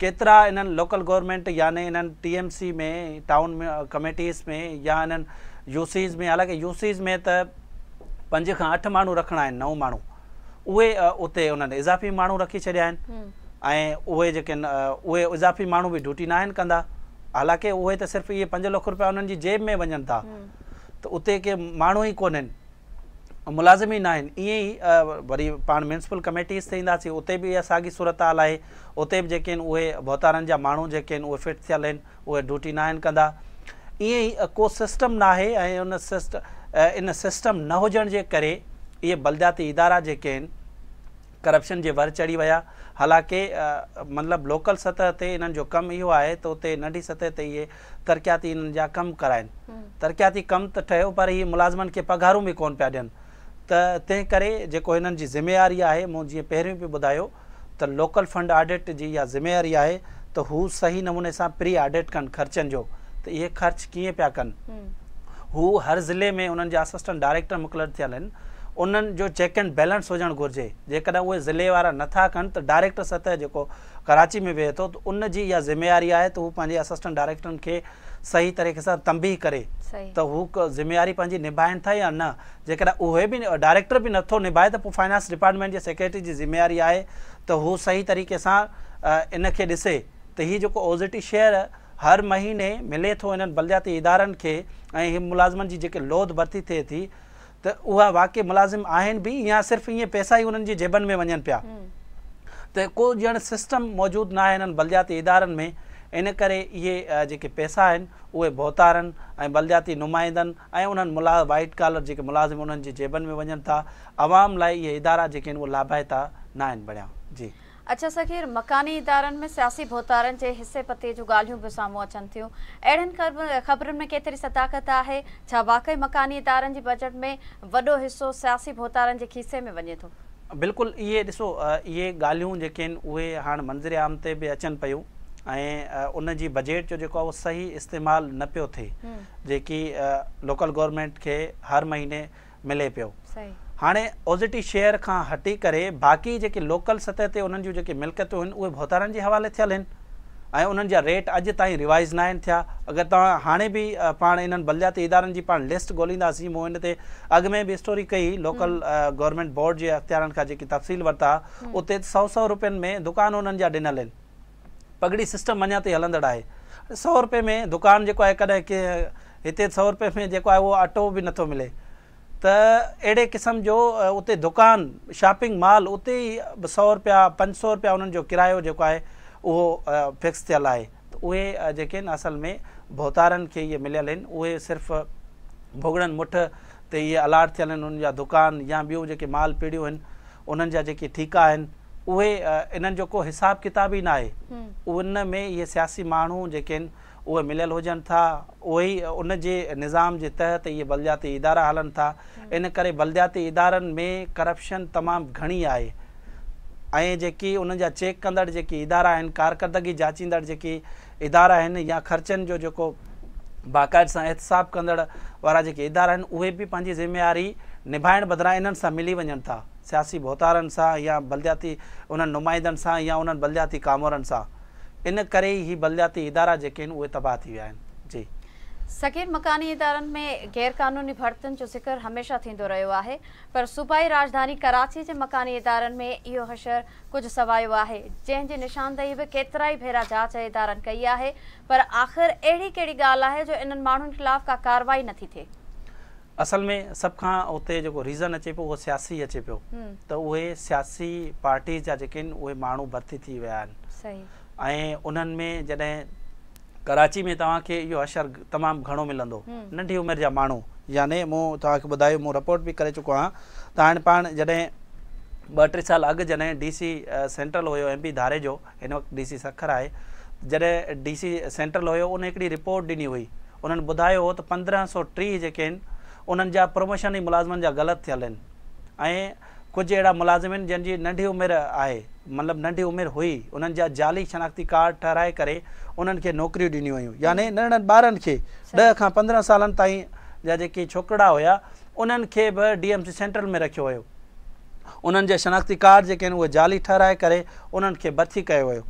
केतिरा इन्हनि लोकल गवर्नमेंट यानी इन्हनि टीएमसी में टाउन में कमेटीज़ में या इन यूसीज़ में हालांकि यूसीज़ में त पंज का अठ मू रखणा आहिनि नव माण्हू उहे उते इज़ाफ़ी माण्हू रखी छॾिया ऐं उहे जेके उहे इज़ाफ़ी माण्हू बि ड्यूटी न आहिनि कंदा हालांकि उहे त सिर्फ़ इहे पंज लख रुपया उन्हनि जी जेब में वञनि था त उते के माण्हू ई कोन मुलाज़िम ई न आहिनि ईअं ई वरी पाण म्युनिसिपल कमेटीज़ ते ईंदासीं उते बि इहा सूरत हाल आहे उते बि जेके आहिनि उहे बोतारनि जा माण्हू जेके आहिनि उहे फिट थियल आहिनि उहे ड्यूटी नाहिनि कंदा ईअं ई को सिस्टम नाहे ऐं उन सिस्ट इन सिस्टम न हुजण जे करे इहे बलदियाती इदारा जेके करप्शन जे वर चढ़ी विया हालांकि मतिलबु लोकल सतह ते हिननि जो कमु इहो आहे त उते नंढी सतह ते इहे तरक़ियाती इन्हनि जा कमु कराइनि तरक़ियाती कमु त ठहियो पर इहे मुलाज़मनि खे पघारूं बि कोन पिया ॾियनि त तंहिं करे जेको हिननि जी ज़िम्मेवारी आहे मूं जीअं पहिरियों बि ॿुधायो त लोकल फंड ऑडिट जी इहा ज़िमेवारी आहे त हू सही नमूने सां प्री ऑडिट कनि ख़र्चनि जो त इहे ख़र्च कीअं पिया कनि हू हर ज़िले में हुननि जा असिस्टेंट डायरेक्टर मुक़ररु थियल आहिनि उन्हनि जो चेक एंड बैलेंस हुजणु घुरिजे जेकॾहिं उहे ज़िले वारा नथा कनि त डाइरेक्टर सतह जेको कराची में वेहे थो त जी इहा ज़िम्मेवारी आहे त हू पंहिंजे असिस्टेंट डायरेक्टरनि खे सही तरीक़े सां तंबी करे त हू क ज़िमेवारी पंहिंजी निभाइनि था या न जेकॾहिं उहे बि डायरेक्टर बि नथो निभाए त पोइ फाइनेंस डिपार्टमेंट सेक्रेटरी जी ज़िमेवारी आहे त हू सही तरीक़े सां ॾिसे त जेको ओज़िटी शेयर हर महीने मिले थो हिननि बलियाती इदारनि खे ऐं इहे मुलाज़िमनि जी जेके लोध थिए थी त उहा वाक़ई मुलाज़िम आहिनि बि या सिर्फ़ु इएं पैसा ई उन्हनि जी जेबनि में वञनि पिया त को ॼण सिस्टम मौजूदु न आहिनि बलदियाती इदारनि में इन करे इहे जेके पैसा आहिनि उहे बोतारनि ऐं बलदिती नुमाइंदनि ऐं उन्हनि मुला वाइट कॉलर जेके मुलाज़िम उन्हनि जी जेबनि में वञनि था आवाम लाइ इहे इदारा जेके आहिनि उहे लाभाइता न आहिनि बणिया जी अच्छा सकीर मकानीते जूं ॻाल्हियूं बि केतिरी आहे छा वाक़ई मकानी सियासी में वञे थो बिल्कुलु इहे ॾिसो इहे ॻाल्हियूं जेके आहिनि उहे हाणे मंज़र आम ते बि अचनि पियूं ऐं उनजी बजट जो जेको आहे उहो सही इस्तेमालु न पियो थिए जेकी लोकल गवर्नमेंट खे हर महीने मिले पियो सही हाणे ओज़िटी शेयर खां हटी करे बाक़ी जेके लोकल सतह ते उन्हनि जूं जेके मिल्कतूं आहिनि उहे बोतारनि जे हवाले थियल आहिनि ऐं उन्हनि जा रेट अॼु ताईं रिवाइज़ न आहिनि थिया अगरि तव्हां हाणे बि पाण इन्हनि बलियाती इदारनि जी पाण लिस्ट ॻोल्हींदासीं मूं हिन ते में बि स्टोरी कई लोकल गवर्नमेंट बोर्ड जे अख़्तियारनि खां जेकी तफ़सील वरिता उते सौ सौ रुपियनि में दुकान उन्हनि जा ॾिनल आहिनि पगड़ी सिस्टम अञा ताईं हलंदड़ु आहे सौ रुपये में दुकानु जेको आहे कॾहिं हिते सौ रुपए में जेको आहे उहो अटो बि नथो मिले त अहिड़े क़िस्म जो उते दुकानु शॉपिंग मॉल उते ई सौ रुपया पंज सौ रुपया उन्हनि जो किरायो जेको आहे उहो फिक्स थियल आहे त उहे जेके आहिनि असल में भोतारनि खे इहे मिलियल आहिनि उहे सिर्फ़ भुगड़नि मुठ ते इहे अलाट थियल आहिनि उन्हनि जा दुकान या ॿियूं जेके माल पीढ़ियूं आहिनि उन्हनि जा जेके ठीका आहिनि उहे इन्हनि जो को हिसाब किताब ई न आहे में इहे सियासी माण्हू जेके उहे मिलियल हुजनि था उहेई उन निज़ाम जे तहत इहे बलद्याती इदारा हलनि था इन करे बलदियाती इदारनि में करप्शन तमामु घणी आहे ऐं जेकी उन्हनि जा चेक कंदड़ जेकी इदारा आहिनि कारकरदगी जाचींदड़ जेकी इदारा आहिनि या ख़र्चनि जो जेको बाक़ाइद सां एहतसाब कंदड़ वारा जेके इदारा आहिनि उहे बि पंहिंजी ज़िमेवारी निभाइण बदिराए इन्हनि सां मिली वञनि था सियासी भोतारनि सां या बलदियाती उन्हनि नुमाइंदनि सां या उन्हनि बलदियाती कामरनि सां इन करेती इदारा आहिनि उहे आहिनि जी सगीर मकानी इदारनि में ग़ैरकानूनी भर्तियुनि जो ज़िक्रमेशह थींदो रहियो आहे पर सूबाई राजधानी कराची जे मकानी इदारनि में इहो कुझु सवाइ आहे जंहिंजी निशानदेही बि केतिरा ई भेरा जांच इदारनि कई आहे पर आख़िर अहिड़ी कहिड़ी ॻाल्हि आहे जो इन्हनि माण्हुनि ख़िलाफ़ का कार्यवाई नथी थिए पियो ऐं उन्हनि में जॾहिं कराची में तव्हांखे इहो अशर तमामु घणो मिलंदो नंढी उमिरि जा माण्हू याने मूं तव्हांखे ॿुधायो मूं रिपोट बि करे चुको आहियां त हाणे पाण जॾहिं ॿ टे साल अॻु जॾहिं डी सी सेंट्रल हुयो एम पी धारे जो हिन वक़्तु डी सी सखर आहे जॾहिं डी सी सेंट्रल हुयो उन हिकिड़ी ॾिनी हुई उन्हनि ॿुधायो त पंद्रहं सौ टीह जेके आहिनि उन्हनि जा प्रमोशन ई मुलाज़िमनि जा ग़लति थियल आहिनि ऐं कुझु अहिड़ा नंढी उमिरि आहे मतिलबु नंढी उमिरि हुई उन्हनि जा ज़ाली शनाख़्ती कार्ड ठाराए करे उन्हनि खे नौकिरियूं ॾिनियूं हुयूं यानी नंढनि ॿारनि खे ॾह खां पंद्रहं सालनि ताईं जा जेके छोकिरा हुया उन्हनि खे बि डी एम सी सेंट्रल में रखियो हुयो उन्हनि जा शनाख़्ती कार्ड जेके आहिनि उहे ज़ाली ठहाराए करे उन्हनि खे भर्ती कयो हुयो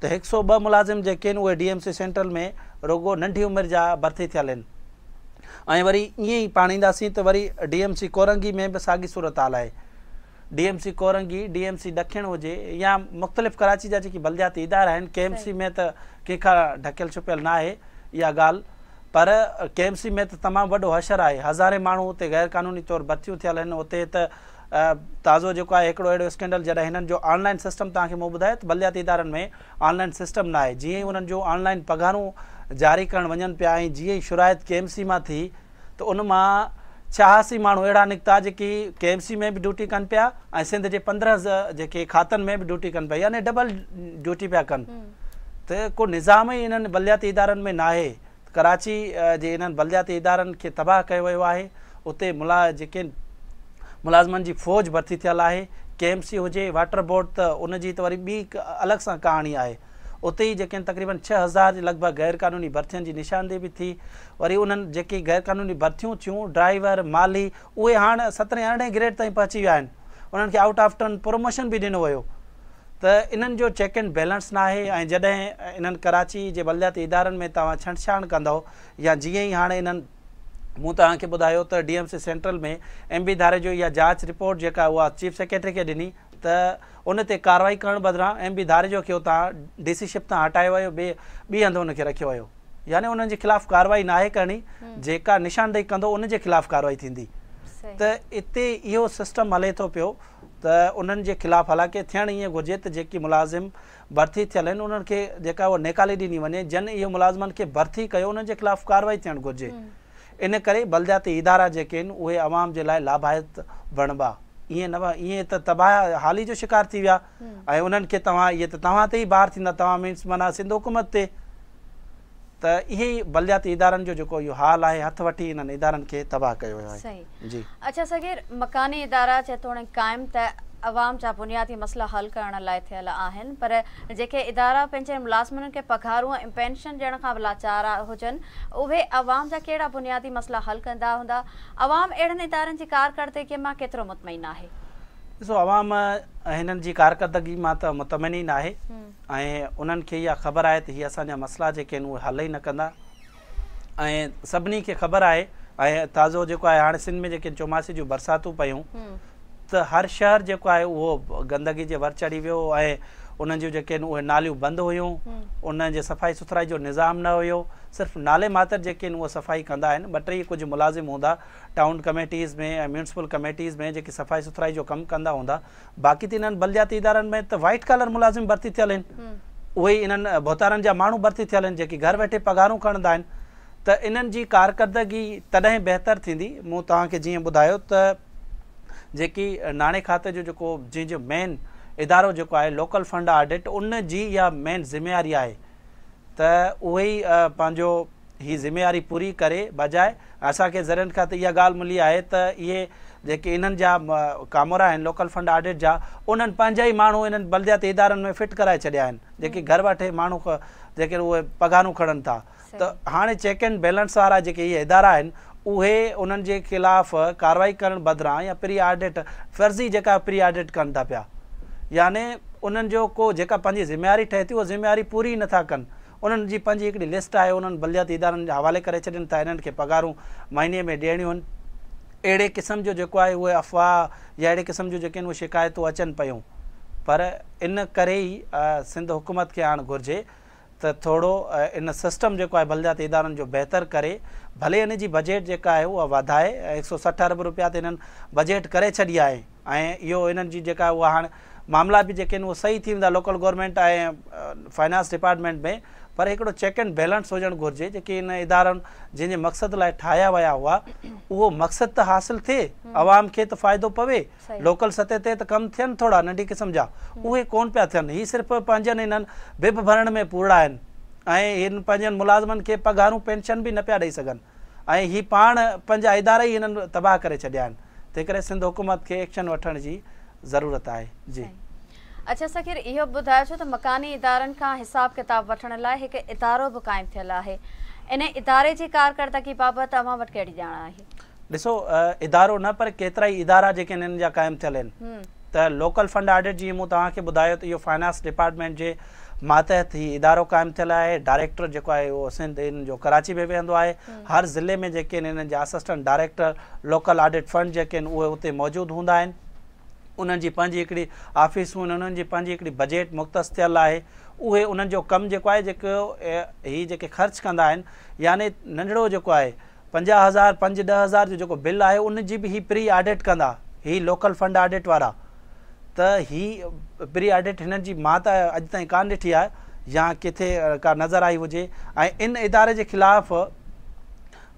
त हिकु सौ ॿ मुलाज़िम जेके आहिनि उहे डी एम सी सेंट्रल में रुगो नंढी उमिरि जा भर्ती थियल आहिनि ऐं वरी ईअं ई पाणींदासीं त वरी डी एम सी कोरंगी में बि साॻी सूरत हाल आहे DMC Korangi DMC M C ॾखिण हुजे या मुख़्तलिफ़ कराची जा जेकी बलदियाती इदारा आहिनि के एम सी में त कंहिंखां ढकियलु छुपियल न आहे इहा ॻाल्हि पर के एम सी में त तमामु वॾो अशरु आहे हज़ारे माण्हू हुते गैरकानूनी तौरु बत्तियूं थियल आहिनि हुते त ताज़ो जेको आहे हिकिड़ो अहिड़ो स्कैंडल जॾहिं हिननि जो ऑनलाइन सिस्टम तव्हांखे मूं ॿुधाए त बलियाती इदारनि में ऑनलाइन सिस्टम न आहे जीअं ई हुननि जो ऑनलाइन पघारूं जारी करणु वञनि पिया ऐं जीअं ई शुराइत के एम सी मां थी त उन मां छहासी माण्हू अहिड़ा निकिता जेकी के एम सी में बि ड्यूटी कनि पिया ऐं सिंध जे पंद्रहं हज़ार जेके खातनि में बि ड्यूटी कनि पई यानी डबल ड्यूटी पिया कनि त को निज़ाम ई इन्हनि बलियाती इदारनि में नाहे कराची जे इन्हनि बलियाती इदारनि खे तबाह कयो वियो आहे उते मुला जेके मुलाज़िमनि जी फ़ौज भर्ती थियल आहे के एम सी हुजे वाटर बोर्ड त उनजी त वरी ॿी अलॻि सां कहाणी आहे उते ई जेके आहिनि तक़रीबनि छह हज़ार जे लॻभॻि गैरकानूनी भर्तियुनि जी निशानदेही बि थी वरी उन्हनि जेकी ग़ैरकानूनी भर्तियूं थियूं ड्राइवर माली उहे हाणे सत्रहें अरिड़हें ग्रेड ताईं पहुची विया आहिनि उन्हनि खे आउट ऑफ टर्न प्रोमोशन बि ॾिनो वियो त इन्हनि जो चेक एंड बैलेंस न आहे ऐं जॾहिं इन्हनि कराची जे बलदियाती इदारनि में तव्हां छंछाणि कंदव या जीअं ई हाणे इन्हनि मूं तव्हांखे ॿुधायो त डी एम सी सेंट्रल में एम बी धारे जो इहा जांच रिपोर्ट जेका उहा चीफ सेक्रेटरी खे ॾिनी त उन ते कार्यवाई करणु बदिरां एम बी धारे जो कयो तव्हां डी सी शिप तां हटायो वियो ॿिए ॿी हंधि हुनखे रखियो वियो यानी उन्हनि जे ख़िलाफ़ु न आहे करणी जेका निशानदेही कंदो उनजे ख़िलाफ़ु कार्यवाई थींदी त इते इहो सिस्टम हले थो पियो त उन्हनि जे ख़िलाफ़ु हालांकि थियणु ईअं घुरिजे त जेकी मुलाज़िम भर्ती थियल आहिनि उन्हनि खे जेका उहा नेकाली ॾिनी वञे जन इहो मुलाज़िमनि खे भर्ती कयो उन्हनि जे ख़िलाफ़ु कार्यवाई थियणु घुरिजे इन करे बलदियाती इदारा जेके आहिनि उहे आवाम जे लाइ लाभायत बणिबा ईअं न ईअं त तबाह हाली जो शिकार थी विया ऐं उन्हनि खे तव्हां इहे तव्हां हुकूमत ते त इहे ई बलियाती इदारनि जो जेको इहो हाल आहे हथु वठी तबाह कयो हल करण लाइ थियल आहिनि पर जेके मुतमाइन आहे कारकर्तम न आहे ऐं उन्हनि खे इहा ख़बर आहे तसला जेके आहिनि उहे हल ई न कंदा ऐं सभिनी खे ख़बर आहे ऐं ताज़ो जेको आहे चौमासे जूं बरसातियूं पयूं हर शहर जो है उहो गंदगी के भर चढ़ी वो ऐं उन्हनि जूं जेके आहिनि उहे हम्म। सफ़ाई सुथराई जो निज़ाम न हो सिर्फ नाले मात्र जो सफ़ाई कंदा बटे कुछ मुलाज़िम हूँ टाउन कमेटीज़ में ऐं म्यूनसिपल कमेटीज़ में जेके सफ़ाई सुथराई जो कमु कंदा हूंदा बाक़ी त इन्हनि बलदियाती में त वाइट कलर मुलाज़िम भर्ती थियल आहिनि हम्म। उहे इन्हनि भोतारनि भर्ती थियल घर वेठे पघारूं खणंदा तो त इन्हनि जी कारकर्दगी तॾहिं बहितर थींदी मूं तव्हांखे तो जेकी नाणे खाते जो जेको जंहिंजो मेन इदारो जेको आहे लोकल फ़ंड ऑडिट उन जी इहा मेन ज़िमेवारी आहे त उहे ई पंहिंजो हीअ ज़िमेवारी पूरी करे बजाए असांखे ज़रियुनि खां त इहा ॻाल्हि मिली आहे त इहे जेके इन्हनि जा कामोरा आहिनि लोकल फ़ंड ऑडिट जा उन्हनि पंहिंजा ई माण्हू इन्हनि बलदि्याती इदारनि में फिट कराए छॾिया आहिनि जेके घर वेठे माण्हू जेके उहे पघारूं खणनि था त हाणे चेक एंड बैलेंस वारा जेके इहे इदारा आहिनि उहे उन्हनि जे ख़िलाफ़ु कारवाई करणु बदिरां या प्री ऑडिट फर्ज़ी जेका प्री ऑडिट कनि था पिया याने उन्हनि जो को जेका पंहिंजी ज़िमेवारी ठहे थी उहा ज़िमेवारी पूरी नथा कनि उन्हनि जी पंहिंजी हिकिड़ी लिस्ट आहे उन्हनि बलियाती इदारनि जे हवाले करे छॾनि था हिननि खे पघारूं महीने में ॾियणियूं आहिनि अहिड़े क़िस्म जो जेको आहे उहे अफ़वाह या अहिड़े क़िस्म जूं जेके आहिनि उहे शिकायतूं अचनि पियूं पर इन करे ई सिंध हुकूमत खे आणणु घुरिजे त थोरो इन सिस्टम जेको आहे बलद्यात इदारनि जो बहितरु करे भले इन जी बजट जेका आहे उहा वधाए ऐं हिकु सौ सठि अरब रुपया त इन्हनि बजेट करे छॾी आहे ऐं इहो हिननि जी जेका उहा हाणे मामला बि जेके आहिनि उहे सही थी वेंदा लोकल गवर्नमेंट ऐं फाइनेंस डिपार्टमेंट में पर हिकिड़ो चेक एंड बैलेंस हुजणु घुरिजे जेके हिन इदारनि जंहिंजे मक़सद लाइ ठाहिया विया हुआ उहो मक़सदु त हासिलु थिए आवाम खे त फ़ाइदो पवे लोकल सतह ते त कमु थियनि थोरा नंढी क़िस्म जा उहे कोन पिया थियनि हीअ सिर्फ़ु पंहिंजनि हिननि बिब भरण में पूरा आहिनि ऐं हिन पंहिंजनि मुलाज़िमनि खे पघारूं पेंशन बि न पिया ॾेई सघनि ऐं हीअ पाण पंहिंजा इदारा ई हिननि तबाह करे छॾिया आहिनि तंहिं करे सिंध हुकूमत खे एक्शन वठण जी ज़रूरत आहे जी अच्छा सखीर इहो ॿुधाए छो त मकानी इदारनि खां हिसाबु किताब वठण लाइ हिकु इदारो बि क़ाइमु थियलु आहे इन इदारे जी कारकर्दगी बाबति कहिड़ी ॼाण आहे ॾिसो इदारो न पर केतिरा ई इदारा जेके आहिनि त लोकल फ़ंड ऑडिट जीअं मूं तव्हांखे ॿुधायो त इहो फाइनेंस डिपार्टमेंट जे मातहत ई इदारो क़ाइमु थियल आहे डायरेक्टर जेको आहे उहो सिंध इन जो कराची में वेहंदो आहे हर ज़िले में जेके आहिनि हिननि जा assistant director local audit fund जेके आहिनि उहे उते मौजूदु हूंदा आहिनि उन्हनि जी पंहिंजी हिकिड़ी ऑफिसूं उन्हनि जी पंहिंजी हिकिड़ी बजट मुख़्तस थियलु आहे उहे उन्हनि जो कमु जेको आहे जेको जेके ख़र्च कंदा आहिनि याने नंढिड़ो जेको आहे हज़ार पंज ॾह हज़ार जो जेको बिल आहे उन बि प्री ऑडिट कंदा हीअ लोकल फंड ऑडिट वारा त हीअ प्री ऑडिट हिननि जी मां त अॼु ताईं ॾिठी आहे या किथे का नज़र आई हुजे ऐं इन इदारे जे ख़िलाफ़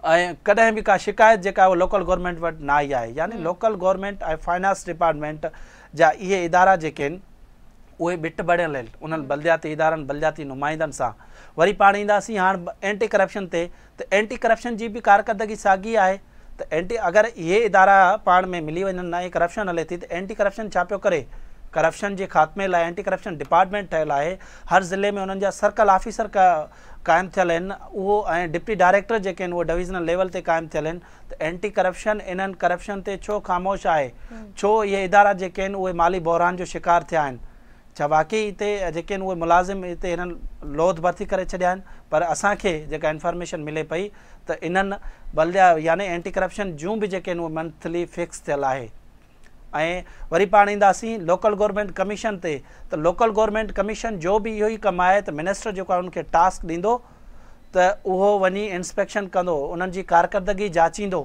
कदें भी का शिकायत जो है लोकल गवर्नमेंट वट ना ही है यानि लोकल गवर्नमेंट ए फाइनेंस डिपार्टमेंट जहाँ ये इदारा जेके उ बिट बढ़ल उन उन्हनि इदार इदारनि नुमाइंद वरी पा ईंदासीं हाँ एंटी करप्शन ते त एंटी करप्शन की भी कारकर्दगी सागी है तो एंटी अगर ये इदारा पा में मिली वन करप्शन हले थी त एंटी करप्शन छा पियो करे करप्शन जे ख़ात्मे लाइ एंटी करप्शन डिपार्टमेंट ठहियलु आहे हर ज़िले में हुननि जा सर्कल ऑफिसर का क़ाइमु थियल आहिनि उहो ऐं डिप्टी डायरेक्टर जेके आहिनि उहे डिवीज़नल लेवल ते क़ाइमु थियल आहिनि त एंटी करप्शन इन्हनि करप्शन ते छो ख़ामोश आहे छो इहे इदारा जेके आहिनि उहे माली बोहरान जो शिकार थिया आहिनि छा बाक़ी हिते जेके आहिनि उहे मुलाज़िम हिते हिननि लोध भर्ती करे छॾिया आहिनि पर असांखे जेका इन्फॉर्मेशन मिले पई त इन्हनि बल्जा याने एंटी करप्शन जूं बि जेके आहिनि उहे मंथली फिक्स थियल आहे ऐं वरी पाण ईंदासीं लोकल गवर्नमेंट कमीशन ते त लोकल गवर्नमेंट कमीशन जो बि इहो ई कमु आहे त मिनिस्टर जेको आहे उन्हनि टास्क ॾींदो त उहो वञी इंस्पेक्शन कंदो उन्हनि जी कारकर्दगी जाचींदो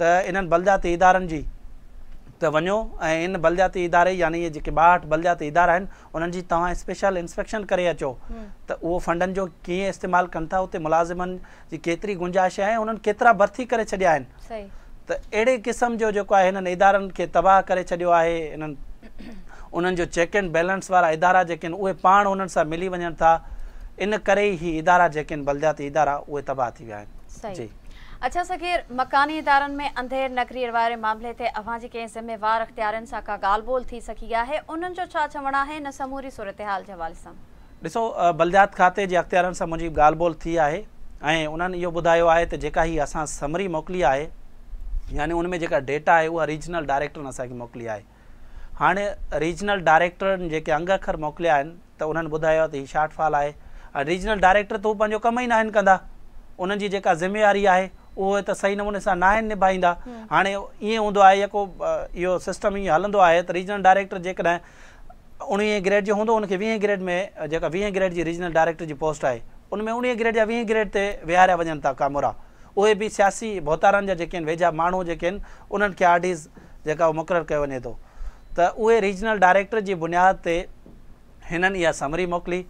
त इन्हनि बलद्याती इदारनि जी त वञो ऐं इन बलिजाती इदारे यानी इहे जेके ॿाहठि बलद्याती इदारा आहिनि उन्हनि जी तव्हां स्पेशल इंस्पेक्शन करे अचो त उहो फ़ंडनि जो कीअं इस्तेमालु कनि था उते मुलाज़िमनि जी केतिरी गुंजाइश आहे उन्हनि केतिरा भर्ती करे छॾिया आहिनि त अहिड़े क़िस्म जो जेको आहे हिननि इदारनि खे तबाह करे छॾियो आहे हिननि उन्हनि जो चेक एंड बैलेंस वारा इदारा जेके आहिनि उहे पाण उन्हनि सां मिली वञनि था इन करे ई इदारा जेके आहिनि बलदिती इदारा उहे आहिनि बलदियात खाते जे अख़्तियारनि सां मुंहिंजी ॻाल्हि ॿोल थी आहे ऐं उन्हनि इहो ॿुधायो आहे त जेका ही असां समरी मोकिली आहे यानी उनमें जो डेटा है वह रीजनल डाइरेक्टरनि असांखे मोकिली है हाँ रीजनल डायरेक्टर जेके अंग अखर मोकिलिया तो उन्होंने उन्हनि तो आहे त है रीजनल डायरेक्टर तो हू कम ही ना कंदा उन्हनि जी ज़िम्मेवारी है वह तो सही नमूने से ना हाणे हाँ ये आहे जेको इहो सिस्टम ये हल्द है तो रीजनल डायरेक्टर जेकॾहिं उणिवीह ग्रेड जो होंद उनखे वी ग्रेड में जेका वी ग्रेड की रीजनल डायरेक्टर की पोस्ट है उनमें में ग्रेड या वी ग्रेड से विहारा वजन था कामोरा उहे बि सियासी बोतारनि जा जेके आहिनि वेझा माण्हू जेके आहिनि उन्हनि खे आडीज़ जेका मुक़ररु कयो वञे थो त उहे रीजनल डायरेक्टर जी बुनियाद ते हिननि इहा समरी मोकिली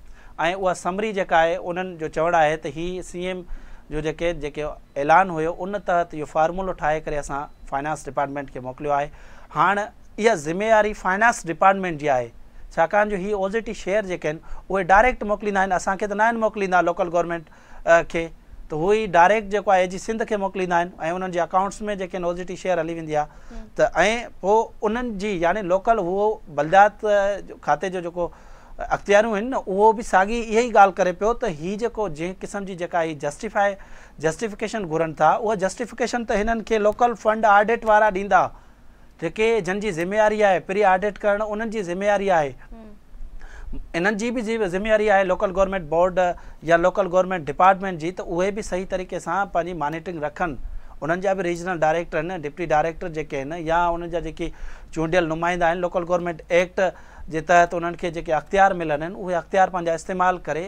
ऐं उहा समरी जेका आहे उन्हनि जो चवणु आहे त इहा सी एम जो जेके जेको ऐलान हुयो उन तहत इहो फार्मूलो ठाहे करे असां फाइनेंस डिपार्टमेंट खे मोकिलियो आहे हाणे इहा ज़िमेवारी फाइनेंस डिपार्टमेंट जी आहे छाकाणि जो हीअ ओजिटी शेयर जेके आहिनि उहे डायरेक्ट मोकिलींदा आहिनि असांखे त न आहिनि मोकिलींदा लोकल गवर्नमेंट खे त उहो ई डायरेक्ट जेको आहे जी सिंध खे मोकिलींदा आहिनि ऐं उन्हनि जे अकाउंट्स में जेके नोज़िटिव शेयर हली वेंदी आहे त ऐं पोइ उन्हनि जी यानी लोकल उहो बलदात खाते जो जेको अख्तियारूं आहिनि न उहो बि साॻी इहा ई ॻाल्हि करे पियो त हीउ जेको जंहिं क़िस्म जी जेका ही जस्टिफाए जस्टिफ़िकेशन घुरनि था उहा जस्टिफ़िकेशन त हिननि खे लोकल फ़ंड ऑडिट वारा ॾींदा जेके जंहिंजी ज़िम्मेवारी आहे प्री ऑडिट करणु उन्हनि जी ज़िम्मेवारी आहे इन्हनि जी बि जी ज़िमेवारी आहे लोकल गवर्नमेंट बोर्ड या लोकल गवर्नमेंट डिपार्टमेंट जी त उहे बि सही तरीक़े सां पंहिंजी मॉनिटरिंग रखनि उन्हनि जा बि रीजनल डायरेक्टर आहिनि डिप्टी डायरेक्टर जेके आहिनि या उन्हनि जा जेकी चूंडियल नुमाइंदा आहिनि लोकल गवर्नमेंट एक्ट जे तहत उन्हनि खे जेके अख़्तियार मिलनि आहिनि उहे अख़्तियार पंहिंजा इस्तेमालु करे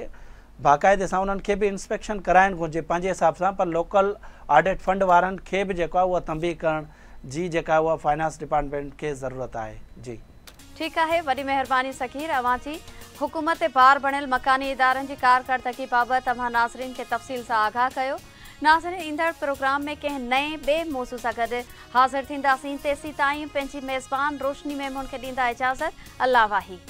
बाक़ाइदे सां उन्हनि खे बि इंस्पेक्शन कराइणु घुरिजे पंहिंजे हिसाब सां पर लोकल ऑडिट फंड वारनि खे बि जेको आहे उहा तंबी करण जी जेका उहा फाइनेंस डिपार्टमेंट खे ज़रूरत आहे जी ठीक है वही मेहरबानी सखीर अवी हुकूमत पार बणियल मकानी इदार की कारकर्दगी बाबत तव्हां नाज़रीन के तफ़सील से आगाह कर नाज़रीन ईंदड़ प्रोग्राम में कें नए बे मौसू से गॾु हाज़िर थी तेसी तीन मेज़बान रोशनी में खे ॾींदा इजाज़त अल्लाह वाही